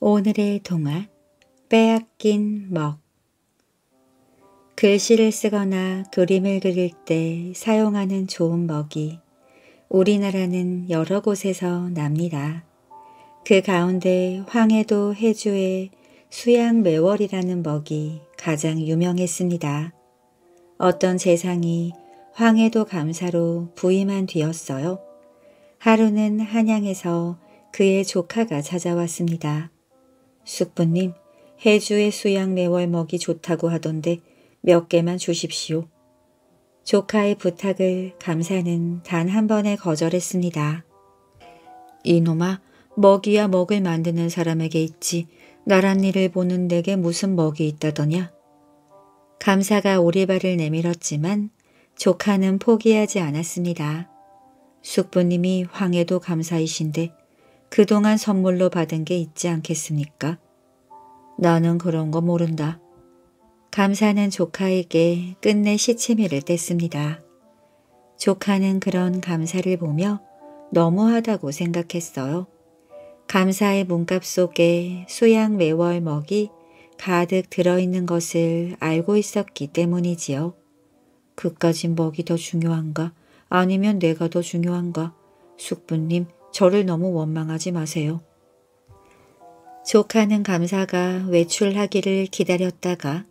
오늘의 동화 빼앗긴 먹 글씨를 쓰거나 그림을 그릴 때 사용하는 좋은 먹이 우리나라는 여러 곳에서 납니다. 그 가운데 황해도 해주의 수양 매월이라는 먹이 가장 유명했습니다. 어떤 재상이 황해도 감사로 부임한 뒤였어요. 하루는 한양에서 그의 조카가 찾아왔습니다. 숙부님, 해주의 수양 매월 먹이 좋다고 하던데 몇 개만 주십시오. 조카의 부탁을 감사는 단 한 번에 거절했습니다. 이놈아, 먹이야 먹을 만드는 사람에게 있지 나란 일을 보는 내게 무슨 먹이 있다더냐. 감사가 오리발을 내밀었지만 조카는 포기하지 않았습니다. 숙부님이 황해도 감사이신데 그동안 선물로 받은 게 있지 않겠습니까? 너는 그런 거 모른다. 감사는 조카에게 끝내 시치미를 뗐습니다. 조카는 그런 감사를 보며 너무하다고 생각했어요. 감사의 문값 속에 수양 매월 먹이 가득 들어있는 것을 알고 있었기 때문이지요. 그까진 먹이 더 중요한가? 아니면 내가 더 중요한가? 숙부님, 저를 너무 원망하지 마세요. 조카는 감사가 외출하기를 기다렸다가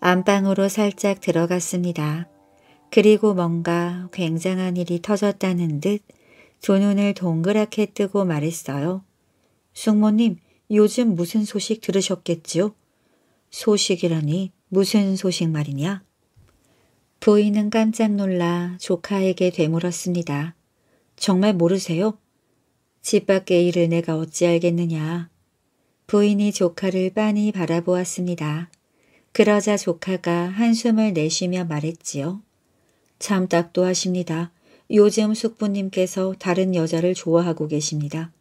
안방으로 살짝 들어갔습니다. 그리고 뭔가 굉장한 일이 터졌다는 듯 두 눈을 동그랗게 뜨고 말했어요. 숙모님, 요즘 무슨 소식 들으셨겠지요? 소식이라니 무슨 소식 말이냐? 부인은 깜짝 놀라 조카에게 되물었습니다. 정말 모르세요? 집 밖의 일을 내가 어찌 알겠느냐. 부인이 조카를 빤히 바라보았습니다. 그러자 조카가 한숨을 내쉬며 말했지요. 참 딱도하십니다. 요즘 숙부님께서 다른 여자를 좋아하고 계십니다.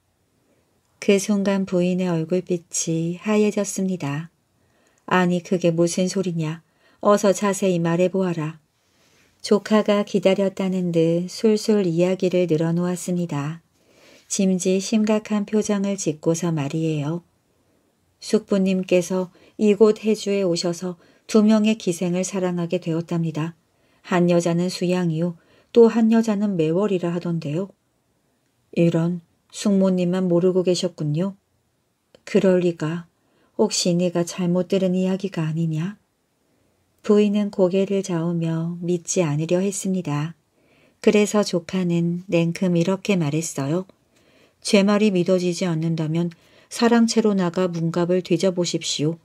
그 순간 부인의 얼굴빛이 하얘졌습니다. 아니 그게 무슨 소리냐. 어서 자세히 말해보아라. 조카가 기다렸다는 듯 술술 이야기를 늘어놓았습니다. 짐지 심각한 표정을 짓고서 말이에요. 숙부님께서 이곳 해주에 오셔서 두 명의 기생을 사랑하게 되었답니다. 한 여자는 수양이요 또 한 여자는 매월이라 하던데요. 이런 숙모님만 모르고 계셨군요. 그럴 리가. 혹시 네가 잘못 들은 이야기가 아니냐? 부인은 고개를 저으며 믿지 않으려 했습니다. 그래서 조카는 냉큼 이렇게 말했어요. 제 말이 믿어지지 않는다면 사랑채로 나가 문갑을 뒤져보십시오.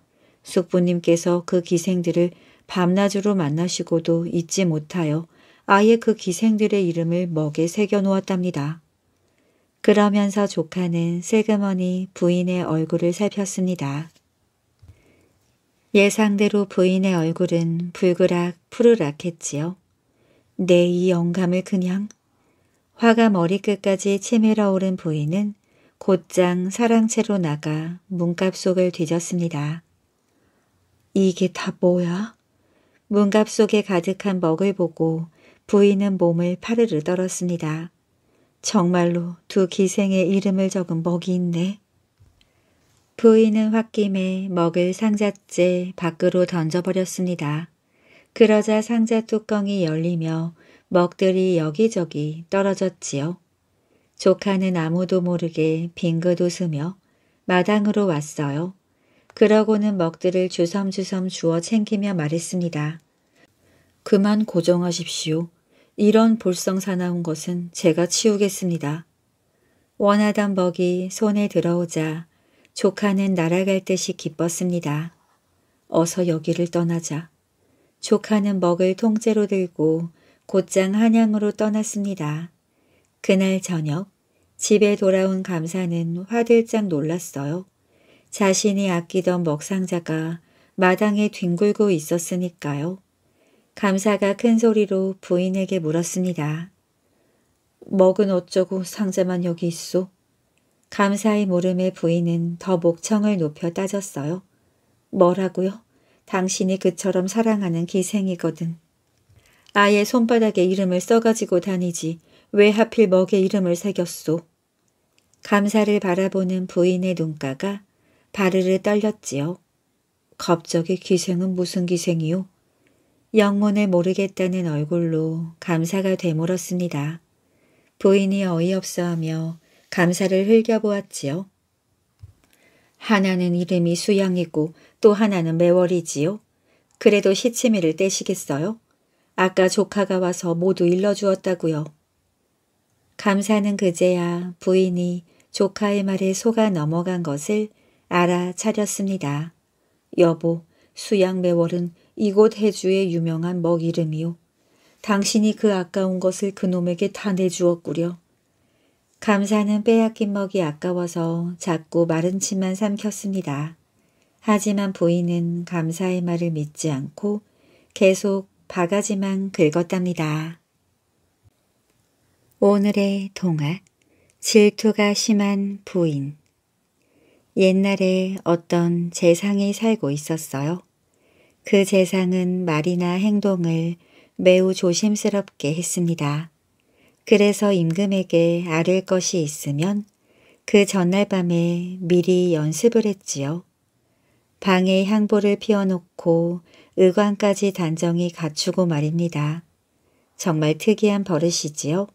숙부님께서 그 기생들을 밤낮으로 만나시고도 잊지 못하여 아예 그 기생들의 이름을 먹에 새겨놓았답니다. 그러면서 조카는 세그머니 부인의 얼굴을 살폈습니다. 예상대로 부인의 얼굴은 붉으락 푸르락했지요. 내이 네, 영감을 그냥 화가 머리끝까지 치밀어 오른 부인은 곧장 사랑채로 나가 문갑 속을 뒤졌습니다. 이게 다 뭐야? 문갑 속에 가득한 먹을 보고 부인은 몸을 파르르 떨었습니다. 정말로 두 기생의 이름을 적은 먹이 있네. 부인은 홧김에 먹을 상자째 밖으로 던져버렸습니다. 그러자 상자 뚜껑이 열리며 먹들이 여기저기 떨어졌지요. 조카는 아무도 모르게 빙긋 웃으며 마당으로 왔어요. 그러고는 먹들을 주섬주섬 주워 챙기며 말했습니다. 그만 고정하십시오. 이런 볼썽사나운 것은 제가 치우겠습니다. 원하던 먹이 손에 들어오자 조카는 날아갈 듯이 기뻤습니다. 어서 여기를 떠나자. 조카는 먹을 통째로 들고 곧장 한양으로 떠났습니다. 그날 저녁 집에 돌아온 감사는 화들짝 놀랐어요. 자신이 아끼던 먹상자가 마당에 뒹굴고 있었으니까요. 감사가 큰 소리로 부인에게 물었습니다. 먹은 어쩌고 상자만 여기 있소? 감사의 물음에 부인은 더 목청을 높여 따졌어요. 뭐라고요? 당신이 그처럼 사랑하는 기생이거든. 아예 손바닥에 이름을 써가지고 다니지 왜 하필 먹에 이름을 새겼소. 감사를 바라보는 부인의 눈가가 바르르 떨렸지요. 갑자기 기생은 무슨 기생이요? 영문을 모르겠다는 얼굴로 감사가 되물었습니다. 부인이 어이없어하며 감사를 흘겨보았지요. 하나는 이름이 수양이고 또 하나는 매월이지요. 그래도 시치미를 떼시겠어요? 아까 조카가 와서 모두 일러주었다고요. 감사는 그제야 부인이 조카의 말에 속아 넘어간 것을 알아차렸습니다. 여보, 수양매월은 이곳 해주의 유명한 먹 이름이요. 당신이 그 아까운 것을 그놈에게 다 내주었구려. 감사는 빼앗긴 먹이 아까워서 자꾸 마른 침만 삼켰습니다. 하지만 부인은 감사의 말을 믿지 않고 계속 바가지만 긁었답니다. 오늘의 동화 질투가 심한 부인 옛날에 어떤 재상이 살고 있었어요. 그 재상은 말이나 행동을 매우 조심스럽게 했습니다. 그래서 임금에게 아를 것이 있으면 그 전날 밤에 미리 연습을 했지요. 방에 향보를 피워놓고 의관까지 단정히 갖추고 말입니다. 정말 특이한 버릇이지요.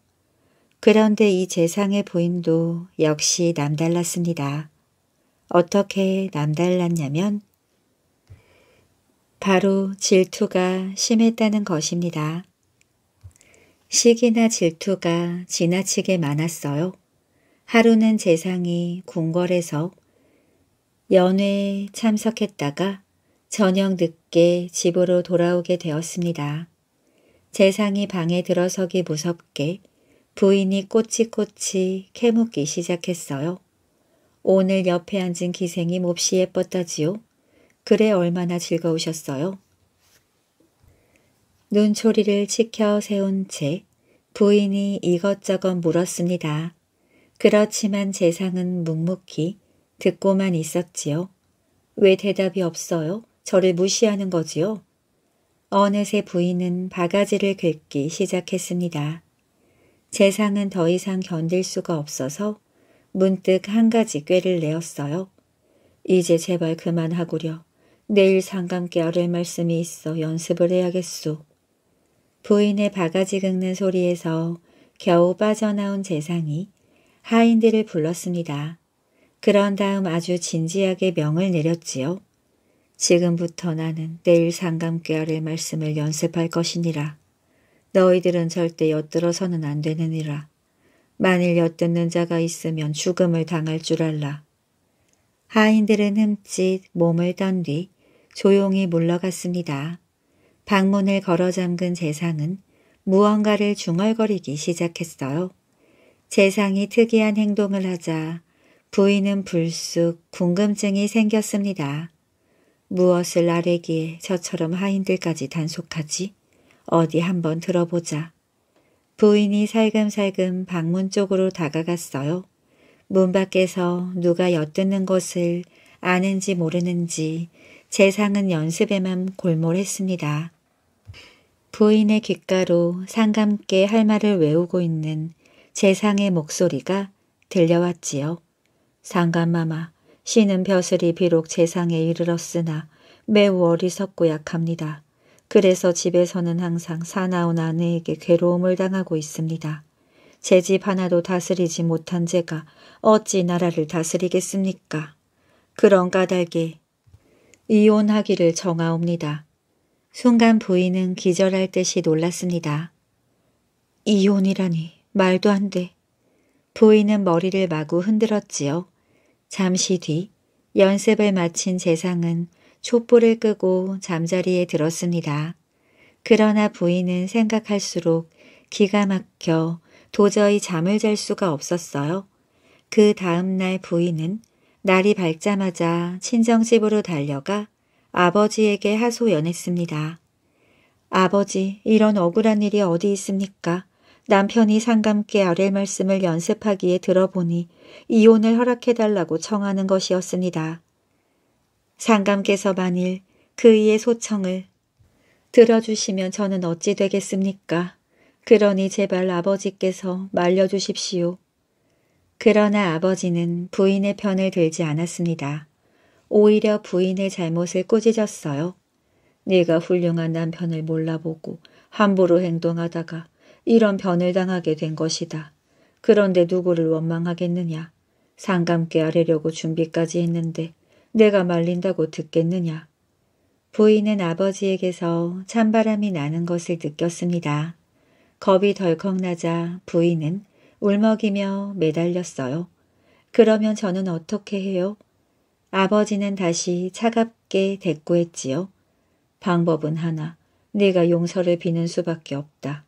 그런데 이 재상의 부인도 역시 남달랐습니다. 어떻게 남달랐냐면 바로 질투가 심했다는 것입니다. 시기나 질투가 지나치게 많았어요. 하루는 재상이 궁궐에서 연회에 참석했다가 저녁 늦게 무게 집으로 돌아오게 되었습니다. 재상이 방에 들어서기 무섭게 부인이 꼬치꼬치 캐묻기 시작했어요. 오늘 옆에 앉은 기생이 몹시 예뻤다지요. 그래 얼마나 즐거우셨어요. 눈초리를 치켜 세운 채 부인이 이것저것 물었습니다. 그렇지만 재상은 묵묵히 듣고만 있었지요. 왜 대답이 없어요? 저를 무시하는 거지요. 어느새 부인은 바가지를 긁기 시작했습니다. 재상은 더 이상 견딜 수가 없어서 문득 한 가지 꾀를 내었어요. 이제 제발 그만하구려. 내일 상감께 아를 말씀이 있어 연습을 해야겠소. 부인의 바가지 긁는 소리에서 겨우 빠져나온 재상이 하인들을 불렀습니다. 그런 다음 아주 진지하게 명을 내렸지요. 지금부터 나는 내일 상감께 아릴 말씀을 연습할 것이니라. 너희들은 절대 엿들어서는 안 되느니라. 만일 엿듣는 자가 있으면 죽음을 당할 줄 알라. 하인들은 흠칫 몸을 떤 뒤 조용히 물러갔습니다. 방문을 걸어 잠근 재상은 무언가를 중얼거리기 시작했어요. 재상이 특이한 행동을 하자 부인은 불쑥 궁금증이 생겼습니다. 무엇을 나래기에 저처럼 하인들까지 단속하지? 어디 한번 들어보자. 부인이 살금살금 방문 쪽으로 다가갔어요. 문 밖에서 누가 엿듣는 것을 아는지 모르는지 재상은 연습에만 골몰했습니다. 부인의 귓가로 상감께 할 말을 외우고 있는 재상의 목소리가 들려왔지요. 상감마마, 신은 벼슬이 비록 재상에 이르렀으나 매우 어리석고 약합니다. 그래서 집에서는 항상 사나운 아내에게 괴로움을 당하고 있습니다. 제 집 하나도 다스리지 못한 제가 어찌 나라를 다스리겠습니까? 그런 까닭에 이혼하기를 정하옵니다. 순간 부인은 기절할 듯이 놀랐습니다. 이혼이라니 말도 안 돼. 부인은 머리를 마구 흔들었지요. 잠시 뒤 연습을 마친 재상은 촛불을 끄고 잠자리에 들었습니다. 그러나 부인은 생각할수록 기가 막혀 도저히 잠을 잘 수가 없었어요. 그 다음날 부인은 날이 밝자마자 친정집으로 달려가 아버지에게 하소연했습니다. 아버지, 이런 억울한 일이 어디 있습니까? 남편이 상감께 아랠 말씀을 연습하기에 들어보니 이혼을 허락해달라고 청하는 것이었습니다. 상감께서 만일 그의 소청을 들어주시면 저는 어찌 되겠습니까? 그러니 제발 아버지께서 말려주십시오. 그러나 아버지는 부인의 편을 들지 않았습니다. 오히려 부인의 잘못을 꾸짖었어요. 네가 훌륭한 남편을 몰라보고 함부로 행동하다가 이런 변을 당하게 된 것이다. 그런데 누구를 원망하겠느냐. 상감께 아래려고 준비까지 했는데 내가 말린다고 듣겠느냐. 부인은 아버지에게서 찬바람이 나는 것을 느꼈습니다. 겁이 덜컥 나자 부인은 울먹이며 매달렸어요. 그러면 저는 어떻게 해요? 아버지는 다시 차갑게 대꾸했지요. 방법은 하나. 네가 용서를 비는 수밖에 없다.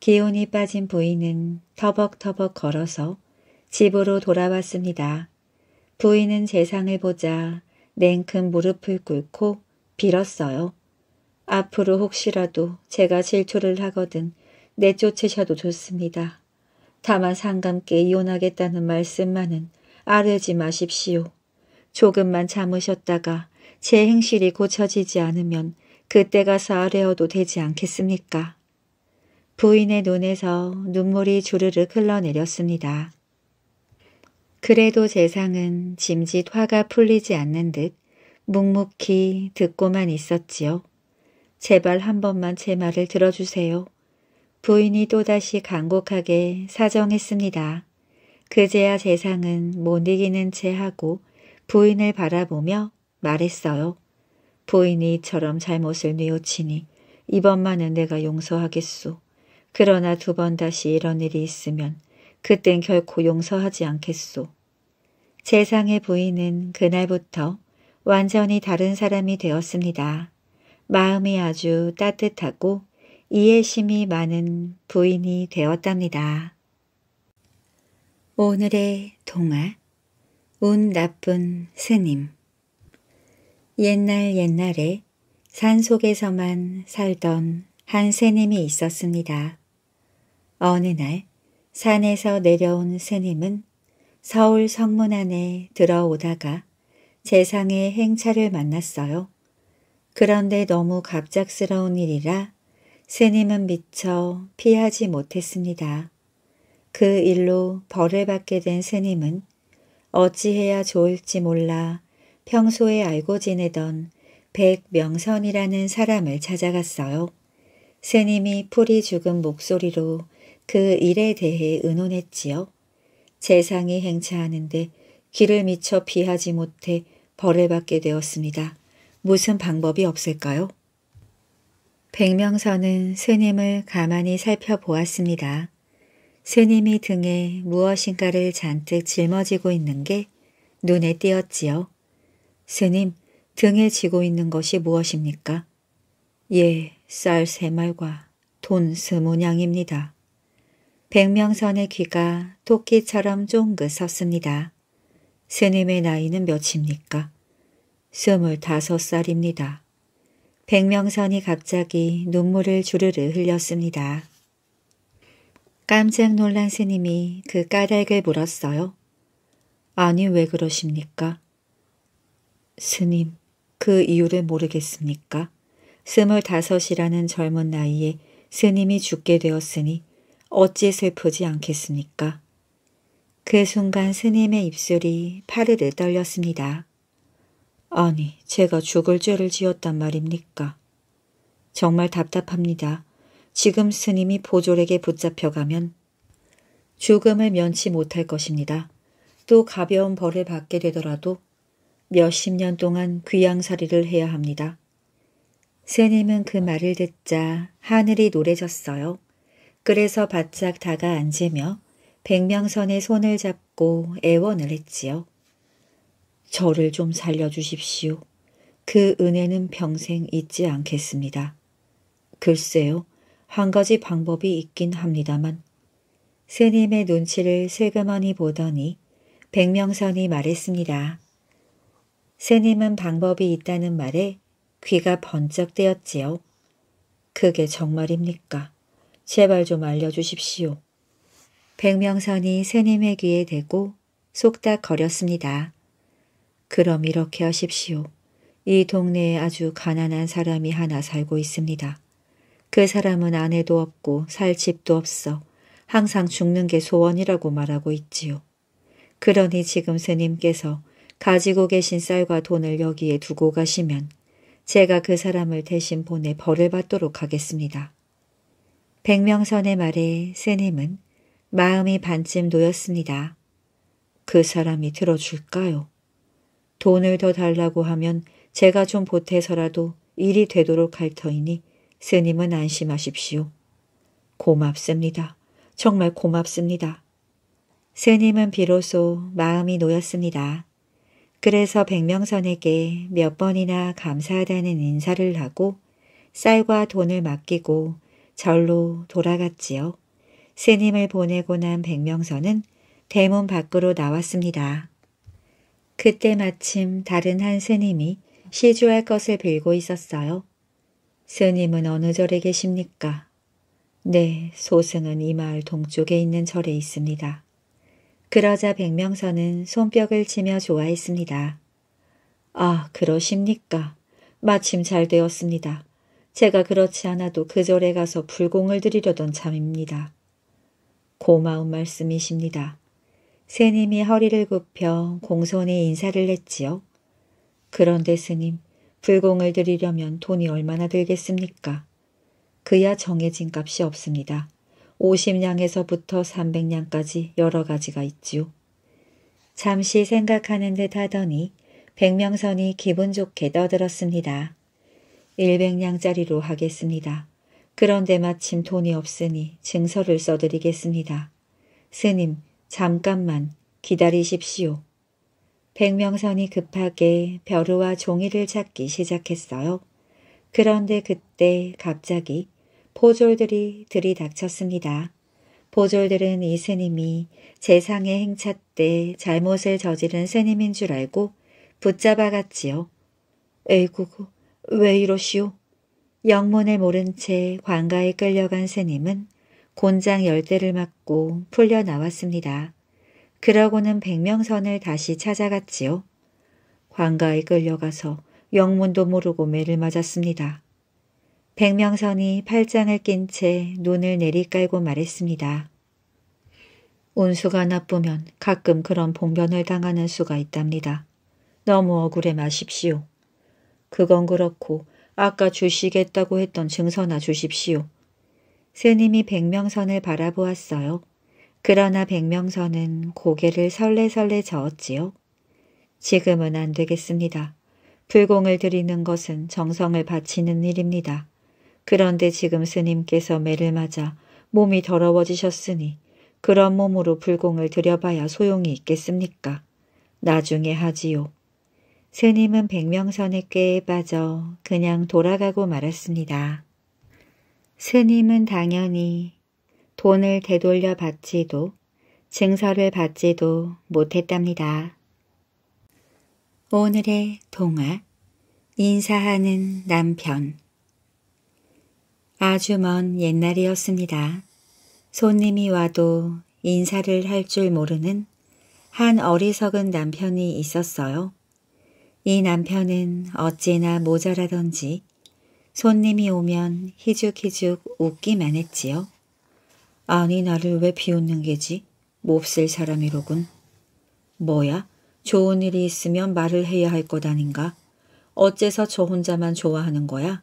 기운이 빠진 부인은 터벅터벅 걸어서 집으로 돌아왔습니다. 부인은 세상을 보자 냉큼 무릎을 꿇고 빌었어요. 앞으로 혹시라도 제가 질투를 하거든 내쫓으셔도 좋습니다. 다만 상감께 이혼하겠다는 말씀만은 아뢰지 마십시오. 조금만 참으셨다가 제 행실이 고쳐지지 않으면 그때 가서 아뢰어도 되지 않겠습니까? 부인의 눈에서 눈물이 주르륵 흘러내렸습니다. 그래도 세상은 짐짓 화가 풀리지 않는 듯 묵묵히 듣고만 있었지요. 제발 한 번만 제 말을 들어주세요. 부인이 또다시 간곡하게 사정했습니다. 그제야 세상은 못 이기는 채 하고 부인을 바라보며 말했어요. 부인이 이처럼 잘못을 뉘우치니 이번만은 내가 용서하겠소. 그러나 두 번 다시 이런 일이 있으면 그땐 결코 용서하지 않겠소. 세상의 부인은 그날부터 완전히 다른 사람이 되었습니다. 마음이 아주 따뜻하고 이해심이 많은 부인이 되었답니다. 오늘의 동화 운 나쁜 스님 옛날 옛날에 산속에서만 살던 한 스님이 있었습니다. 어느 날 산에서 내려온 스님은 서울 성문 안에 들어오다가 재상의 행차를 만났어요. 그런데 너무 갑작스러운 일이라 스님은 미처 피하지 못했습니다. 그 일로 벌을 받게 된 스님은 어찌해야 좋을지 몰라 평소에 알고 지내던 백명선이라는 사람을 찾아갔어요. 스님이 풀이 죽은 목소리로 그 일에 대해 의논했지요. 재상이 행차하는데 길을 미쳐 피하지 못해 벌을 받게 되었습니다. 무슨 방법이 없을까요? 백명선는 스님을 가만히 살펴보았습니다. 스님이 등에 무엇인가를 잔뜩 짊어지고 있는 게 눈에 띄었지요. 스님, 등에 지고 있는 것이 무엇입니까? 예, 쌀 세 말과 돈 스모냥입니다. 백명선의 귀가 토끼처럼 쫑긋 섰습니다. 스님의 나이는 몇입니까? 스물다섯 살입니다. 백명선이 갑자기 눈물을 주르르 흘렸습니다. 깜짝 놀란 스님이 그 까닭을 물었어요. 아니 왜 그러십니까? 스님, 그 이유를 모르겠습니까? 스물다섯이라는 젊은 나이에 스님이 죽게 되었으니 어찌 슬프지 않겠습니까? 그 순간 스님의 입술이 파르르 떨렸습니다. 아니, 제가 죽을 죄를 지었단 말입니까? 정말 답답합니다. 지금 스님이 보졸에게 붙잡혀가면 죽음을 면치 못할 것입니다. 또 가벼운 벌을 받게 되더라도 몇십 년 동안 귀양살이를 해야 합니다. 스님은 그 말을 듣자 하늘이 노래졌어요. 그래서 바짝 다가앉으며 백명선의 손을 잡고 애원을 했지요. 저를 좀 살려주십시오. 그 은혜는 평생 잊지 않겠습니다. 글쎄요, 한 가지 방법이 있긴 합니다만. 스님의 눈치를 슬그머니 보더니 백명선이 말했습니다. 스님은 방법이 있다는 말에 귀가 번쩍 떼었지요. 그게 정말입니까? 제발 좀 알려주십시오. 백명선이 새님의 귀에 대고 속닥거렸습니다. 그럼 이렇게 하십시오. 이 동네에 아주 가난한 사람이 하나 살고 있습니다. 그 사람은 아내도 없고 살 집도 없어 항상 죽는 게 소원이라고 말하고 있지요. 그러니 지금 스님께서 가지고 계신 쌀과 돈을 여기에 두고 가시면 제가 그 사람을 대신 보내 벌을 받도록 하겠습니다. 백명선의 말에 스님은 마음이 반쯤 놓였습니다. 그 사람이 들어줄까요? 돈을 더 달라고 하면 제가 좀 보태서라도 일이 되도록 할 터이니 스님은 안심하십시오. 고맙습니다. 정말 고맙습니다. 스님은 비로소 마음이 놓였습니다. 그래서 백명선에게 몇 번이나 감사하다는 인사를 하고 쌀과 돈을 맡기고 절로 돌아갔지요. 스님을 보내고 난 백명선은 대문 밖으로 나왔습니다. 그때 마침 다른 한 스님이 시주할 것을 빌고 있었어요. 스님은 어느 절에 계십니까? 네, 소승은 이 마을 동쪽에 있는 절에 있습니다. 그러자 백명선은 손뼉을 치며 좋아했습니다. 아, 그러십니까? 마침 잘 되었습니다. 제가 그렇지 않아도 그 절에 가서 불공을 드리려던 참입니다. 고마운 말씀이십니다. 스님이 허리를 굽혀 공손히 인사를 했지요. 그런데 스님, 불공을 드리려면 돈이 얼마나 들겠습니까? 그야 정해진 값이 없습니다. 50냥에서부터 300냥까지 여러 가지가 있지요. 잠시 생각하는 듯 하더니 백명선이 기분 좋게 떠들었습니다. 일백냥짜리로 하겠습니다. 그런데 마침 돈이 없으니 증서를 써드리겠습니다. 스님, 잠깐만 기다리십시오. 백명선이 급하게 벼루와 종이를 찾기 시작했어요. 그런데 그때 갑자기 포졸들이 들이닥쳤습니다. 보졸들은 이 스님이 재상의 행차 때 잘못을 저지른 스님인 줄 알고 붙잡아갔지요. 에이구구, 왜 이러시오? 영문을 모른 채 관가에 끌려간 스님은 곤장 열대를 맞고 풀려 나왔습니다. 그러고는 백명선을 다시 찾아갔지요. 관가에 끌려가서 영문도 모르고 매를 맞았습니다. 백명선이 팔짱을 낀 채 눈을 내리깔고 말했습니다. 운수가 나쁘면 가끔 그런 봉변을 당하는 수가 있답니다. 너무 억울해 마십시오. 그건 그렇고 아까 주시겠다고 했던 증서나 주십시오. 스님이 백명선을 바라보았어요. 그러나 백명선은 고개를 설레설레 저었지요. 지금은 안 되겠습니다. 불공을 드리는 것은 정성을 바치는 일입니다. 그런데 지금 스님께서 매를 맞아 몸이 더러워지셨으니 그런 몸으로 불공을 들여봐야 소용이 있겠습니까? 나중에 하지요. 스님은 백명선의 꾀에 빠져 그냥 돌아가고 말았습니다. 스님은 당연히 돈을 되돌려 받지도 증서를 받지도 못했답니다. 오늘의 동화 인사하는 남편 아주 먼 옛날이었습니다. 손님이 와도 인사를 할 줄 모르는 한 어리석은 남편이 있었어요. 이 남편은 어찌나 모자라던지 손님이 오면 희죽희죽 웃기만 했지요. 아니 나를 왜 비웃는 게지? 몹쓸 사람이로군. 뭐야? 좋은 일이 있으면 말을 해야 할 것 아닌가? 어째서 저 혼자만 좋아하는 거야?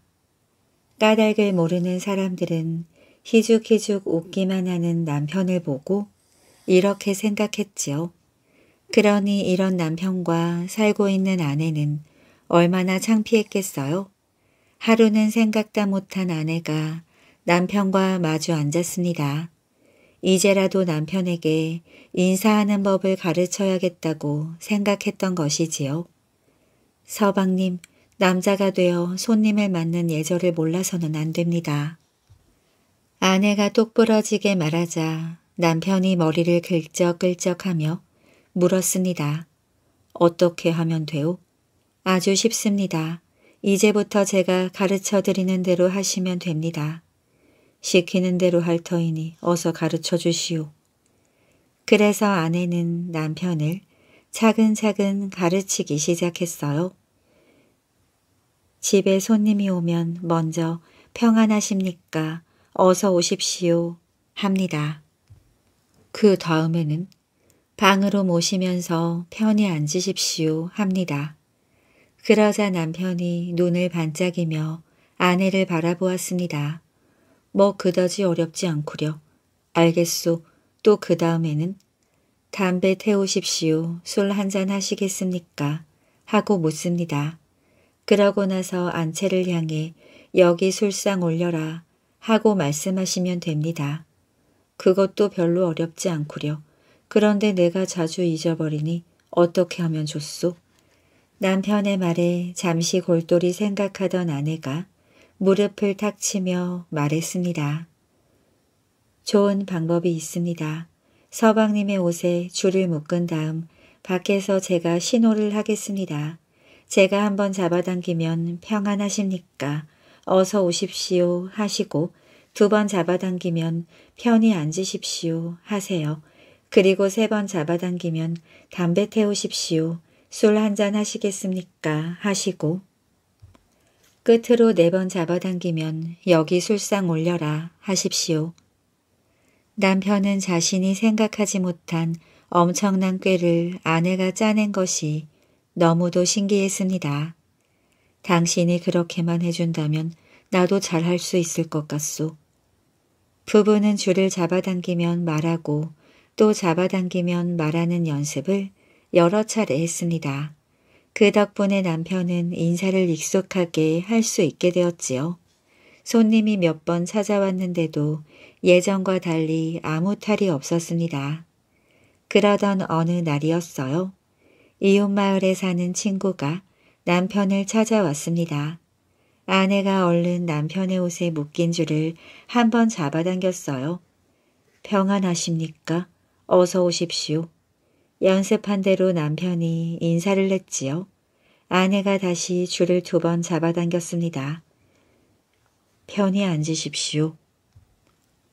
까닭을 모르는 사람들은 희죽희죽 웃기만 하는 남편을 보고 이렇게 생각했지요. 그러니 이런 남편과 살고 있는 아내는 얼마나 창피했겠어요? 하루는 생각다 못한 아내가 남편과 마주 앉았습니다. 이제라도 남편에게 인사하는 법을 가르쳐야겠다고 생각했던 것이지요. 서방님, 남자가 되어 손님을 맞는 예절을 몰라서는 안 됩니다. 아내가 똑부러지게 말하자 남편이 머리를 긁적긁적하며 물었습니다. 어떻게 하면 돼요? 아주 쉽습니다. 이제부터 제가 가르쳐드리는 대로 하시면 됩니다. 시키는 대로 할 터이니 어서 가르쳐 주시오. 그래서 아내는 남편을 차근차근 가르치기 시작했어요. 집에 손님이 오면 먼저 평안하십니까? 어서 오십시오. 합니다. 그 다음에는 방으로 모시면서 편히 앉으십시오 합니다. 그러자 남편이 눈을 반짝이며 아내를 바라보았습니다. 뭐 그다지 어렵지 않구려. 알겠소. 또 그 다음에는 담배 태우십시오. 술 한잔 하시겠습니까? 하고 묻습니다. 그러고 나서 안채를 향해 여기 술상 올려라 하고 말씀하시면 됩니다. 그것도 별로 어렵지 않구려. 그런데 내가 자주 잊어버리니 어떻게 하면 좋소? 남편의 말에 잠시 골똘히 생각하던 아내가 무릎을 탁 치며 말했습니다. 좋은 방법이 있습니다. 서방님의 옷에 줄을 묶은 다음 밖에서 제가 신호를 하겠습니다. 제가 한번 잡아당기면 평안하십니까? 어서 오십시오 하시고 두 번 잡아당기면 편히 앉으십시오 하세요. 그리고 세 번 잡아당기면 담배 태우십시오. 술 한 잔 하시겠습니까? 하시고 끝으로 네 번 잡아당기면 여기 술상 올려라 하십시오. 남편은 자신이 생각하지 못한 엄청난 꾀를 아내가 짜낸 것이 너무도 신기했습니다. 당신이 그렇게만 해준다면 나도 잘할 수 있을 것 같소. 부부는 줄을 잡아당기면 말하고 또 잡아당기면 말하는 연습을 여러 차례 했습니다. 그 덕분에 남편은 인사를 익숙하게 할 수 있게 되었지요. 손님이 몇 번 찾아왔는데도 예전과 달리 아무 탈이 없었습니다. 그러던 어느 날이었어요. 이웃마을에 사는 친구가 남편을 찾아왔습니다. 아내가 얼른 남편의 옷에 묶인 줄을 한 번 잡아당겼어요. 평안하십니까? 어서 오십시오. 연습한 대로 남편이 인사를 했지요. 아내가 다시 줄을 두 번 잡아당겼습니다. 편히 앉으십시오.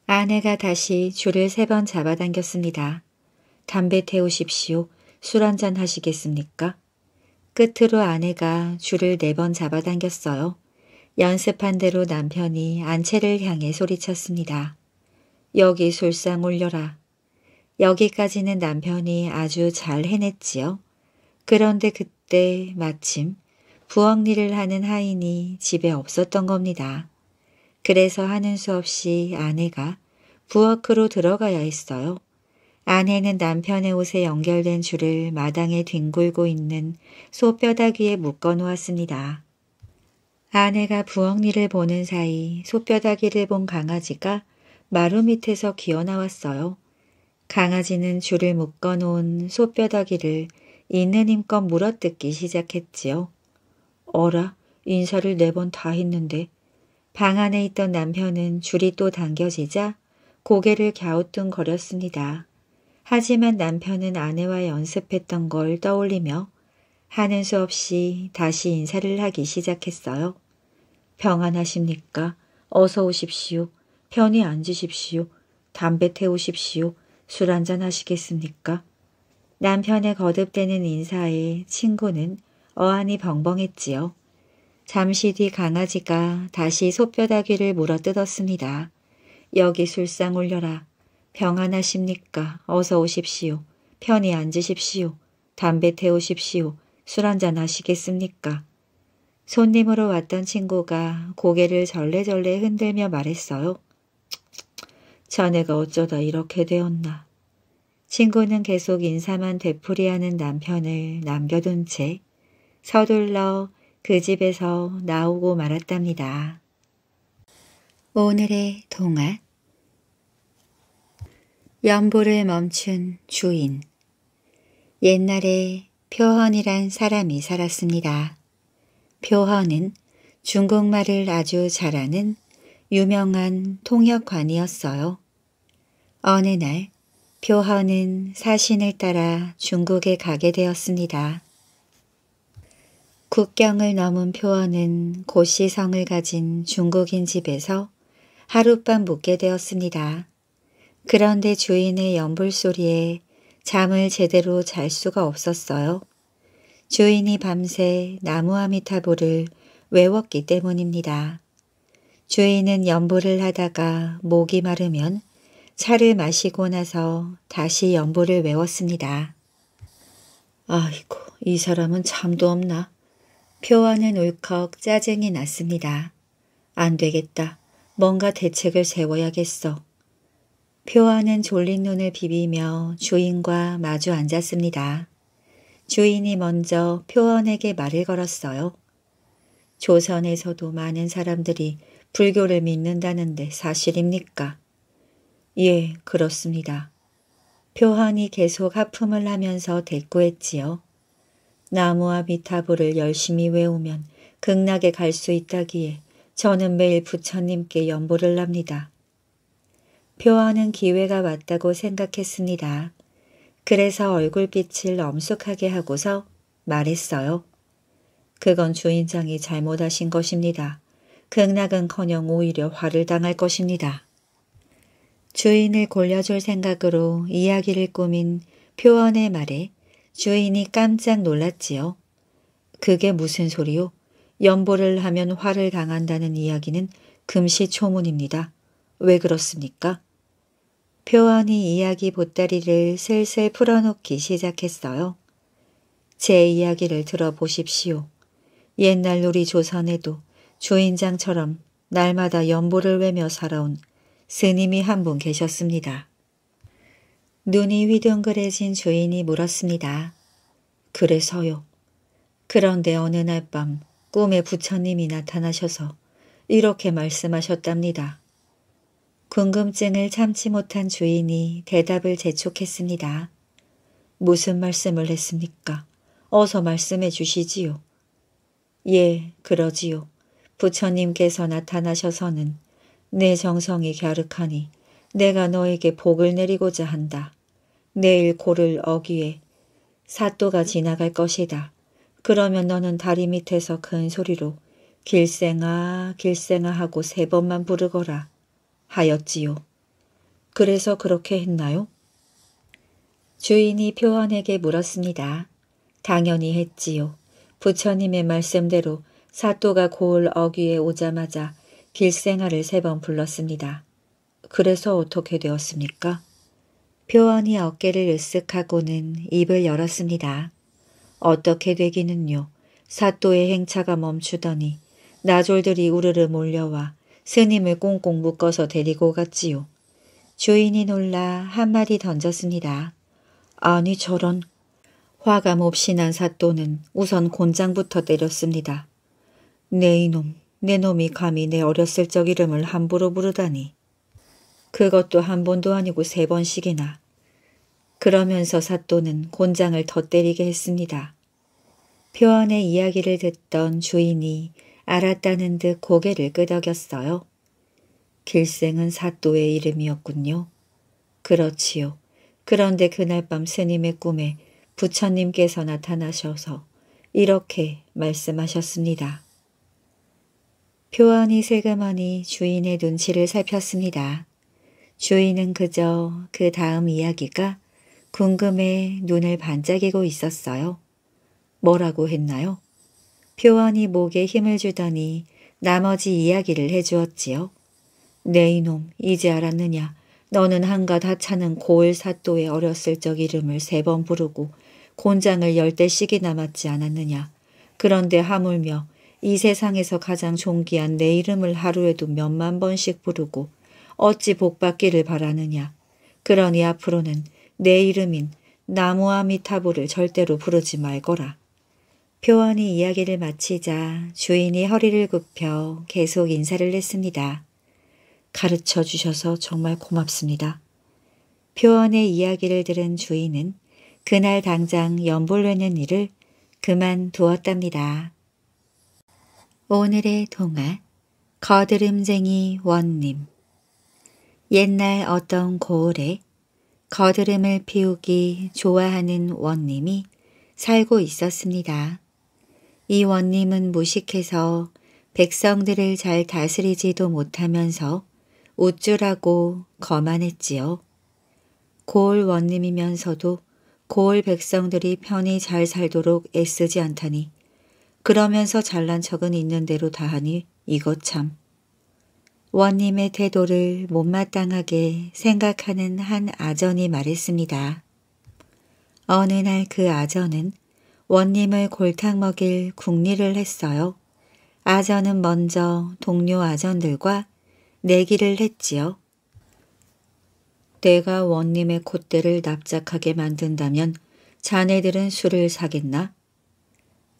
아내가 다시 줄을 세 번 잡아당겼습니다. 담배 태우십시오. 술 한 잔 하시겠습니까? 끝으로 아내가 줄을 네 번 잡아당겼어요. 연습한 대로 남편이 안채를 향해 소리쳤습니다. 여기 술상 올려라. 여기까지는 남편이 아주 잘 해냈지요. 그런데 그때 마침 부엌 일을 하는 하인이 집에 없었던 겁니다. 그래서 하는 수 없이 아내가 부엌으로 들어가야 했어요. 아내는 남편의 옷에 연결된 줄을 마당에 뒹굴고 있는 소뼈다귀에 묶어 놓았습니다. 아내가 부엌일을 보는 사이 소뼈다귀를 본 강아지가 마루 밑에서 기어나왔어요. 강아지는 줄을 묶어놓은 소뼈다귀를 있는 힘껏 물어뜯기 시작했지요. 어라, 인사를 네 번 다 했는데. 방 안에 있던 남편은 줄이 또 당겨지자 고개를 갸우뚱거렸습니다. 하지만 남편은 아내와 연습했던 걸 떠올리며 하는 수 없이 다시 인사를 하기 시작했어요. 병안하십니까? 어서 오십시오. 편히 앉으십시오. 담배 태우십시오. 술 한잔 하시겠습니까? 남편의 거듭되는 인사에 친구는 어안이 벙벙했지요. 잠시 뒤 강아지가 다시 소뼈다귀를 물어뜯었습니다. 여기 술상 올려라. 병안하십니까 어서 오십시오. 편히 앉으십시오. 담배 태우십시오. 술 한잔 하시겠습니까? 손님으로 왔던 친구가 고개를 절레절레 흔들며 말했어요. 자네가 어쩌다 이렇게 되었나. 친구는 계속 인사만 되풀이하는 남편을 남겨둔 채 서둘러 그 집에서 나오고 말았답니다. 오늘의 동화 연보를 멈춘 주인 옛날에 표헌이란 사람이 살았습니다. 표헌은 중국말을 아주 잘하는 유명한 통역관이었어요. 어느 날 표허는 사신을 따라 중국에 가게 되었습니다. 국경을 넘은 표허는 고시성을 가진 중국인 집에서 하룻밤 묵게 되었습니다. 그런데 주인의 연불소리에 잠을 제대로 잘 수가 없었어요. 주인이 밤새 나무아미타보을 외웠기 때문입니다. 주인은 연불을 하다가 목이 마르면 차를 마시고 나서 다시 연보를 외웠습니다. 아이고 이 사람은 잠도 없나. 표안은 울컥 짜증이 났습니다. 안 되겠다. 뭔가 대책을 세워야겠어. 표안은 졸린 눈을 비비며 주인과 마주 앉았습니다. 주인이 먼저 표원에게 말을 걸었어요. 조선에서도 많은 사람들이 불교를 믿는다는데 사실입니까? 예, 그렇습니다. 표한이 계속 하품을 하면서 대꾸했지요. 나무와미타불을 열심히 외우면 극락에 갈 수 있다기에 저는 매일 부처님께 연보를 납니다. 표한은 기회가 왔다고 생각했습니다. 그래서 얼굴빛을 엄숙하게 하고서 말했어요. 그건 주인장이 잘못하신 것입니다. 극락은커녕 오히려 화를 당할 것입니다. 주인을 골려줄 생각으로 이야기를 꾸민 표원의 말에 주인이 깜짝 놀랐지요. 그게 무슨 소리요? 연보를 하면 화를 당한다는 이야기는 금시초문입니다. 왜 그렇습니까? 표원이 이야기 보따리를 슬슬 풀어놓기 시작했어요. 제 이야기를 들어보십시오. 옛날 우리 조선에도 주인장처럼 날마다 연보를 외며 살아온 스님이 한 분 계셨습니다. 눈이 휘둥그레진 주인이 물었습니다. 그래서요. 그런데 어느 날 밤 꿈에 부처님이 나타나셔서 이렇게 말씀하셨답니다. 궁금증을 참지 못한 주인이 대답을 재촉했습니다. 무슨 말씀을 했습니까? 어서 말씀해 주시지요. 예, 그러지요. 부처님께서 나타나셔서는 내 정성이 갸륵하니 내가 너에게 복을 내리고자 한다. 내일 고를 어귀에 사또가 지나갈 것이다. 그러면 너는 다리 밑에서 큰 소리로 길생아 길생아 하고 세 번만 부르거라 하였지요. 그래서 그렇게 했나요? 주인이 표안에게 물었습니다. 당연히 했지요. 부처님의 말씀대로 사또가 고을 어귀에 오자마자 길생아를 세 번 불렀습니다. 그래서 어떻게 되었습니까? 표원이 어깨를 으쓱하고는 입을 열었습니다. 어떻게 되기는요. 사또의 행차가 멈추더니 나졸들이 우르르 몰려와 스님을 꽁꽁 묶어서 데리고 갔지요. 주인이 놀라 한마디 던졌습니다. 아니 저런. 화가 몹시 난 사또는 우선 곤장부터 때렸습니다. 네 이놈 내 놈이 감히 내 어렸을 적 이름을 함부로 부르다니. 그것도 한 번도 아니고 세 번씩이나. 그러면서 사또는 곤장을 더 때리게 했습니다. 표안의 이야기를 듣던 주인이 알았다는 듯 고개를 끄덕였어요. 길생은 사또의 이름이었군요. 그렇지요. 그런데 그날 밤 스님의 꿈에 부처님께서 나타나셔서 이렇게 말씀하셨습니다. 표현이 세그머니 주인의 눈치를 살폈습니다. 주인은 그저 그 다음 이야기가 궁금해 눈을 반짝이고 있었어요. 뭐라고 했나요? 표원이 목에 힘을 주더니 나머지 이야기를 해주었지요. 네 이놈 이제 알았느냐 너는 한갓 하찮은 고을 사또의 어렸을 적 이름을 세 번 부르고 곤장을 열대씩이 남았지 않았느냐 그런데 하물며 이 세상에서 가장 존귀한 내 이름을 하루에도 몇만 번씩 부르고 어찌 복받기를 바라느냐. 그러니 앞으로는 내 이름인 나무아미타부를 절대로 부르지 말거라. 표원이 이야기를 마치자 주인이 허리를 굽혀 계속 인사를 했습니다. 가르쳐 주셔서 정말 고맙습니다. 표원의 이야기를 들은 주인은 그날 당장 연볼내는 일을 그만두었답니다. 오늘의 동화 거드름쟁이 원님 옛날 어떤 고을에 거드름을 피우기 좋아하는 원님이 살고 있었습니다. 이 원님은 무식해서 백성들을 잘 다스리지도 못하면서 우쭐하고 거만했지요. 고을 원님이면서도 고을 백성들이 편히 잘 살도록 애쓰지 않다니 그러면서 잘난 척은 있는 대로 다하니 이것 참. 원님의 태도를 못마땅하게 생각하는 한 아전이 말했습니다. 어느 날 그 아전은 원님을 골탕 먹일 궁리를 했어요. 아전은 먼저 동료 아전들과 내기를 했지요. 내가 원님의 콧대를 납작하게 만든다면 자네들은 술을 사겠나?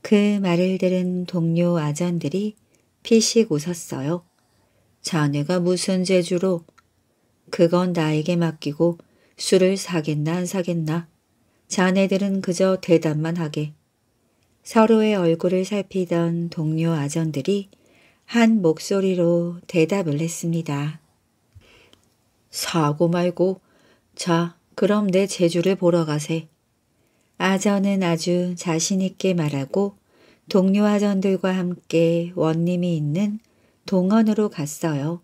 그 말을 들은 동료 아전들이 피식 웃었어요. 자네가 무슨 재주로? 그건 나에게 맡기고 술을 사겠나 안 사겠나. 자네들은 그저 대답만 하게. 서로의 얼굴을 살피던 동료 아전들이 한 목소리로 대답을 했습니다. 사고 말고 자 그럼 내 재주를 보러 가세. 아전은 아주 자신있게 말하고 동료 아전들과 함께 원님이 있는 동원으로 갔어요.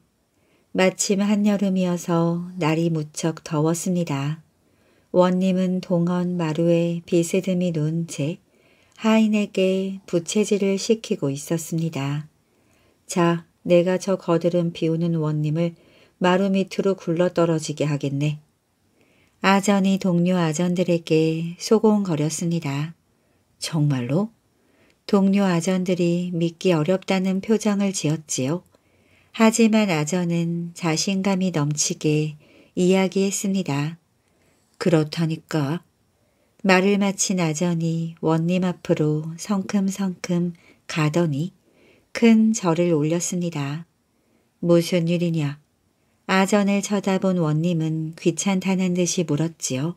마침 한여름이어서 날이 무척 더웠습니다. 원님은 동원 마루에 비스듬히 놓은 채 하인에게 부채질을 시키고 있었습니다. 자, 내가 저 거드름 비우는 원님을 마루 밑으로 굴러떨어지게 하겠네. 아전이 동료 아전들에게 소곤거렸습니다. 정말로? 동료 아전들이 믿기 어렵다는 표정을 지었지요. 하지만 아전은 자신감이 넘치게 이야기했습니다. 그렇다니까. 말을 마친 아전이 원님 앞으로 성큼성큼 가더니 큰 절을 올렸습니다. 무슨 일이냐? 아전을 쳐다본 원님은 귀찮다는 듯이 물었지요.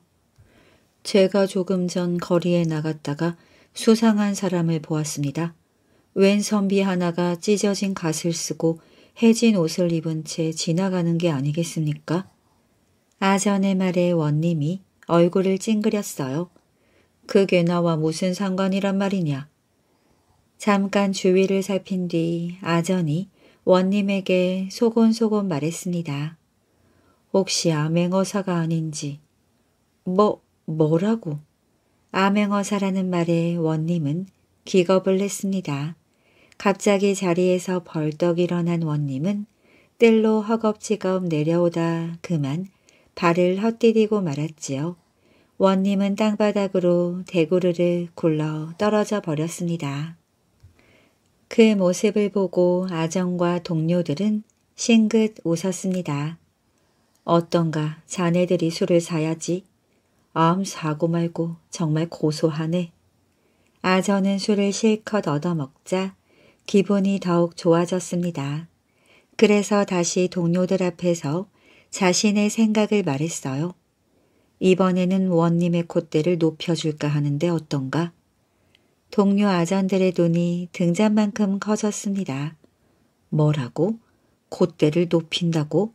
제가 조금 전 거리에 나갔다가 수상한 사람을 보았습니다. 웬 선비 하나가 찢어진 갓을 쓰고 해진 옷을 입은 채 지나가는 게 아니겠습니까? 아전의 말에 원님이 얼굴을 찡그렸어요. 그게 나와 무슨 상관이란 말이냐. 잠깐 주위를 살핀 뒤 아전이 원님에게 소곤소곤 말했습니다. 혹시 암행어사가 아닌지. 뭐, 뭐라고? 암행어사라는 말에 원님은 기겁을 했습니다. 갑자기 자리에서 벌떡 일어난 원님은 뜰로 허겁지겁 내려오다 그만 발을 헛디디고 말았지요. 원님은 땅바닥으로 대구르르 굴러 떨어져 버렸습니다. 그의 모습을 보고 아정과 동료들은 싱긋 웃었습니다. 어떤가 자네들이 술을 사야지. 암 사고 말고 정말 고소하네. 아저는 술을 실컷 얻어먹자 기분이 더욱 좋아졌습니다. 그래서 다시 동료들 앞에서 자신의 생각을 말했어요. 이번에는 원님의 콧대를 높여줄까 하는데 어떤가? 동료 아전들의 눈이 등잔만큼 커졌습니다. 뭐라고? 콧대를 높인다고?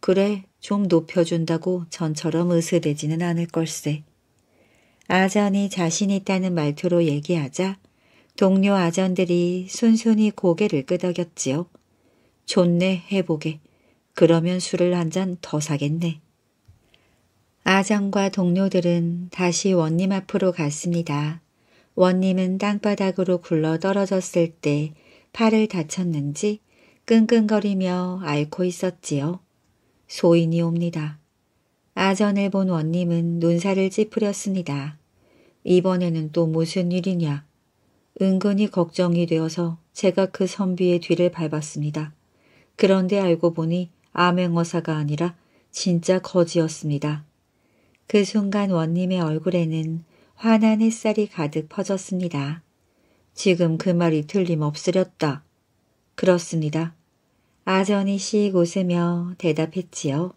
그래, 좀 높여준다고 전처럼 으스대지는 않을 걸세. 아전이 자신 있다는 말투로 얘기하자 동료 아전들이 순순히 고개를 끄덕였지요. 좋네, 해보게. 그러면 술을 한 잔 더 사겠네. 아전과 동료들은 다시 원님 앞으로 갔습니다. 원님은 땅바닥으로 굴러 떨어졌을 때 팔을 다쳤는지 끙끙거리며 앓고 있었지요. 소인이 옵니다. 아전을 본 원님은 눈살을 찌푸렸습니다. 이번에는 또 무슨 일이냐. 은근히 걱정이 되어서 제가 그 선비의 뒤를 밟았습니다. 그런데 알고 보니 암행어사가 아니라 진짜 거지였습니다. 그 순간 원님의 얼굴에는 환한 햇살이 가득 퍼졌습니다. 지금 그 말이 틀림없으렸다. 그렇습니다. 아전이 씩 웃으며 대답했지요.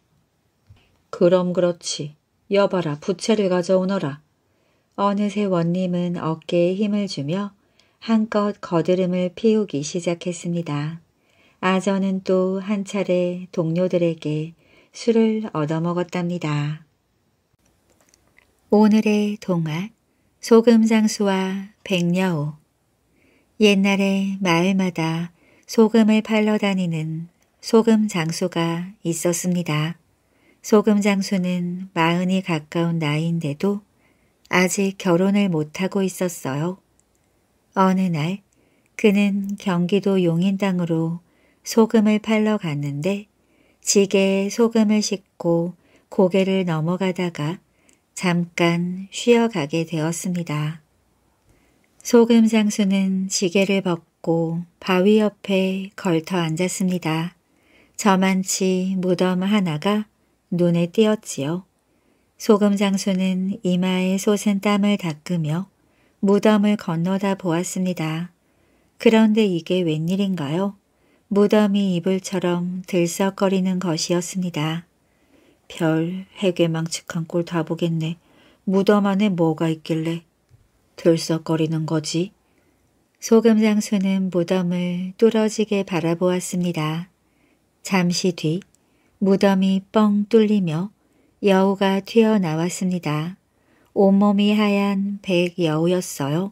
그럼 그렇지. 여봐라 부채를 가져오너라. 어느새 원님은 어깨에 힘을 주며 한껏 거드름을 피우기 시작했습니다. 아전은 또 한 차례 동료들에게 술을 얻어먹었답니다. 오늘의 동화 소금장수와 백녀호 옛날에 마을마다 소금을 팔러 다니는 소금장수가 있었습니다. 소금장수는 마흔이 가까운 나이인데도 아직 결혼을 못하고 있었어요. 어느 날 그는 경기도 용인당으로 소금을 팔러 갔는데 지게에 소금을 싣고 고개를 넘어가다가 잠깐 쉬어가게 되었습니다. 소금 장수는 지게를 벗고 바위 옆에 걸터 앉았습니다. 저만치 무덤 하나가 눈에 띄었지요. 소금 장수는 이마에 솟은 땀을 닦으며 무덤을 건너다 보았습니다. 그런데 이게 웬일인가요? 무덤이 이불처럼 들썩거리는 것이었습니다. 별, 해괴 망측한 꼴 다 보겠네. 무덤 안에 뭐가 있길래 들썩거리는 거지? 소금장수는 무덤을 뚫어지게 바라보았습니다. 잠시 뒤 무덤이 뻥 뚫리며 여우가 튀어나왔습니다. 온몸이 하얀 백여우였어요.